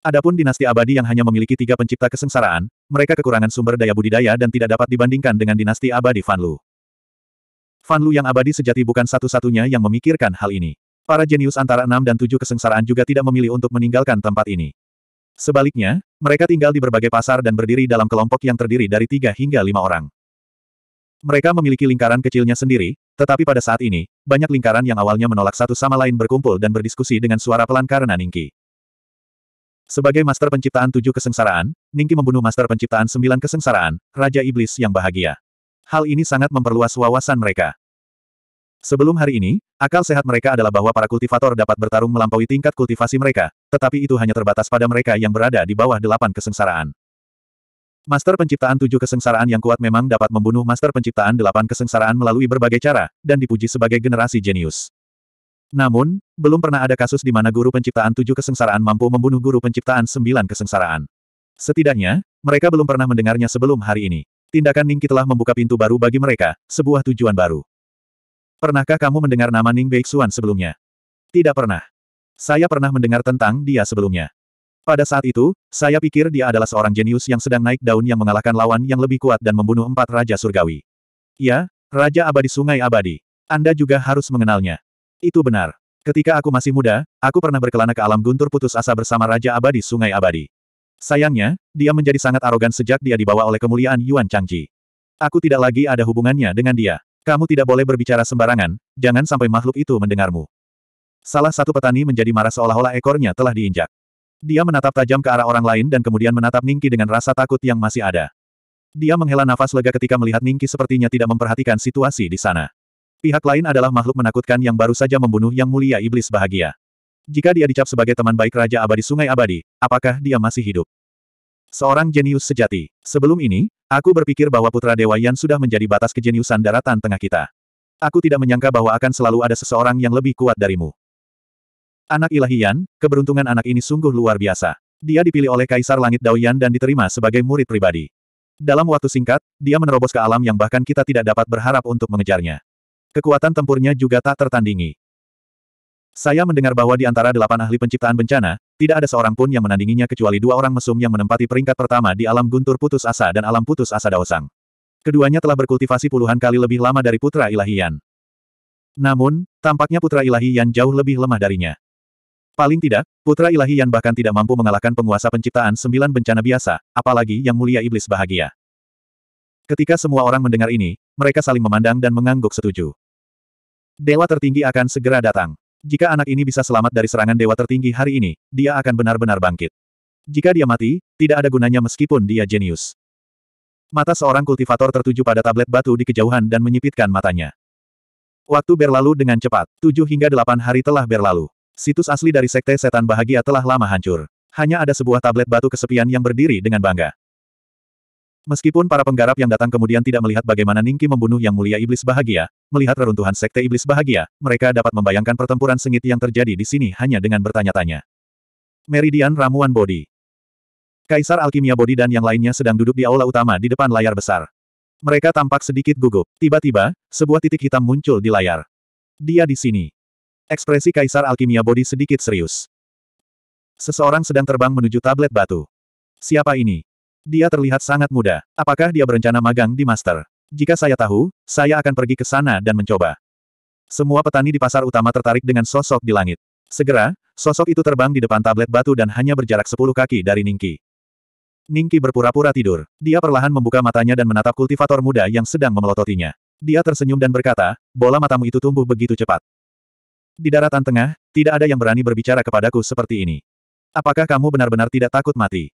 Adapun dinasti abadi yang hanya memiliki tiga pencipta kesengsaraan, mereka kekurangan sumber daya budidaya dan tidak dapat dibandingkan dengan dinasti abadi Fan Lu. Fan Lu yang abadi sejati bukan satu-satunya yang memikirkan hal ini. Para jenius antara enam dan tujuh kesengsaraan juga tidak memilih untuk meninggalkan tempat ini. Sebaliknya, mereka tinggal di berbagai pasar dan berdiri dalam kelompok yang terdiri dari tiga hingga lima orang. Mereka memiliki lingkaran kecilnya sendiri, tetapi pada saat ini, banyak lingkaran yang awalnya menolak satu sama lain berkumpul dan berdiskusi dengan suara pelan karena Ningki. Sebagai master penciptaan tujuh kesengsaraan, Ningki membunuh master penciptaan sembilan kesengsaraan, Raja Iblis yang bahagia. Hal ini sangat memperluas wawasan mereka. Sebelum hari ini, akal sehat mereka adalah bahwa para kultivator dapat bertarung melampaui tingkat kultivasi mereka, tetapi itu hanya terbatas pada mereka yang berada di bawah delapan kesengsaraan. Master penciptaan tujuh kesengsaraan yang kuat memang dapat membunuh master penciptaan delapan kesengsaraan melalui berbagai cara, dan dipuji sebagai generasi jenius. Namun, belum pernah ada kasus di mana guru penciptaan tujuh kesengsaraan mampu membunuh guru penciptaan sembilan kesengsaraan. Setidaknya, mereka belum pernah mendengarnya sebelum hari ini. Tindakan Ning telah membuka pintu baru bagi mereka, sebuah tujuan baru. Pernahkah kamu mendengar nama Ning Beixuan sebelumnya? Tidak pernah. Saya pernah mendengar tentang dia sebelumnya. Pada saat itu, saya pikir dia adalah seorang jenius yang sedang naik daun yang mengalahkan lawan yang lebih kuat dan membunuh empat Raja Surgawi. Ya, Raja Abadi Sungai Abadi. Anda juga harus mengenalnya. Itu benar. Ketika aku masih muda, aku pernah berkelana ke alam guntur putus asa bersama Raja Abadi Sungai Abadi. Sayangnya, dia menjadi sangat arogan sejak dia dibawa oleh kemuliaan Yuan Changji. Aku tidak lagi ada hubungannya dengan dia. Kamu tidak boleh berbicara sembarangan, jangan sampai makhluk itu mendengarmu. Salah satu petani menjadi marah seolah-olah ekornya telah diinjak. Dia menatap tajam ke arah orang lain dan kemudian menatap Ningki dengan rasa takut yang masih ada. Dia menghela nafas lega ketika melihat Ningki sepertinya tidak memperhatikan situasi di sana. Pihak lain adalah makhluk menakutkan yang baru saja membunuh yang mulia iblis bahagia. Jika dia dicap sebagai teman baik Raja Abadi Sungai Abadi, apakah dia masih hidup? Seorang jenius sejati. Sebelum ini, aku berpikir bahwa Putra Dewa Yan sudah menjadi batas kejeniusan daratan tengah kita. Aku tidak menyangka bahwa akan selalu ada seseorang yang lebih kuat darimu. Anak ilahian, keberuntungan anak ini sungguh luar biasa. Dia dipilih oleh Kaisar Langit Daoyan dan diterima sebagai murid pribadi. Dalam waktu singkat, dia menerobos ke alam yang bahkan kita tidak dapat berharap untuk mengejarnya. Kekuatan tempurnya juga tak tertandingi. Saya mendengar bahwa di antara delapan ahli penciptaan bencana, tidak ada seorang pun yang menandinginya kecuali dua orang mesum yang menempati peringkat pertama di alam guntur putus asa dan alam putus asa daosang. Keduanya telah berkultivasi puluhan kali lebih lama dari putra ilahian. Namun, tampaknya putra ilahian jauh lebih lemah darinya. Paling tidak, putra ilahi yang bahkan tidak mampu mengalahkan penguasa penciptaan sembilan bencana biasa, apalagi yang mulia iblis bahagia. Ketika semua orang mendengar ini, mereka saling memandang dan mengangguk setuju. Dewa tertinggi akan segera datang. Jika anak ini bisa selamat dari serangan dewa tertinggi hari ini, dia akan benar-benar bangkit. Jika dia mati, tidak ada gunanya meskipun dia jenius. Mata seorang kultivator tertuju pada tablet batu di kejauhan dan menyipitkan matanya. Waktu berlalu dengan cepat, tujuh hingga delapan hari telah berlalu. Situs asli dari Sekte Setan Bahagia telah lama hancur. Hanya ada sebuah tablet batu kesepian yang berdiri dengan bangga. Meskipun para penggarap yang datang kemudian tidak melihat bagaimana Ningki membunuh yang mulia iblis bahagia, melihat reruntuhan sekte iblis bahagia, mereka dapat membayangkan pertempuran sengit yang terjadi di sini hanya dengan bertanya-tanya. Meridian Ramuan Bodi Kaisar Alkimia Bodi dan yang lainnya sedang duduk di aula utama di depan layar besar. Mereka tampak sedikit gugup. Tiba-tiba, sebuah titik hitam muncul di layar. Dia di sini. Ekspresi Kaisar Alkimia Bodi sedikit serius. Seseorang sedang terbang menuju tablet batu. Siapa ini? Dia terlihat sangat muda. Apakah dia berencana magang di Master? Jika saya tahu, saya akan pergi ke sana dan mencoba. Semua petani di pasar utama tertarik dengan sosok di langit. Segera, sosok itu terbang di depan tablet batu dan hanya berjarak 10 kaki dari Ningki. Ningki berpura-pura tidur. Dia perlahan membuka matanya dan menatap kultivator muda yang sedang memelototinya. Dia tersenyum dan berkata, bola matamu itu tumbuh begitu cepat. Di daratan tengah, tidak ada yang berani berbicara kepadaku seperti ini. Apakah kamu benar-benar tidak takut mati?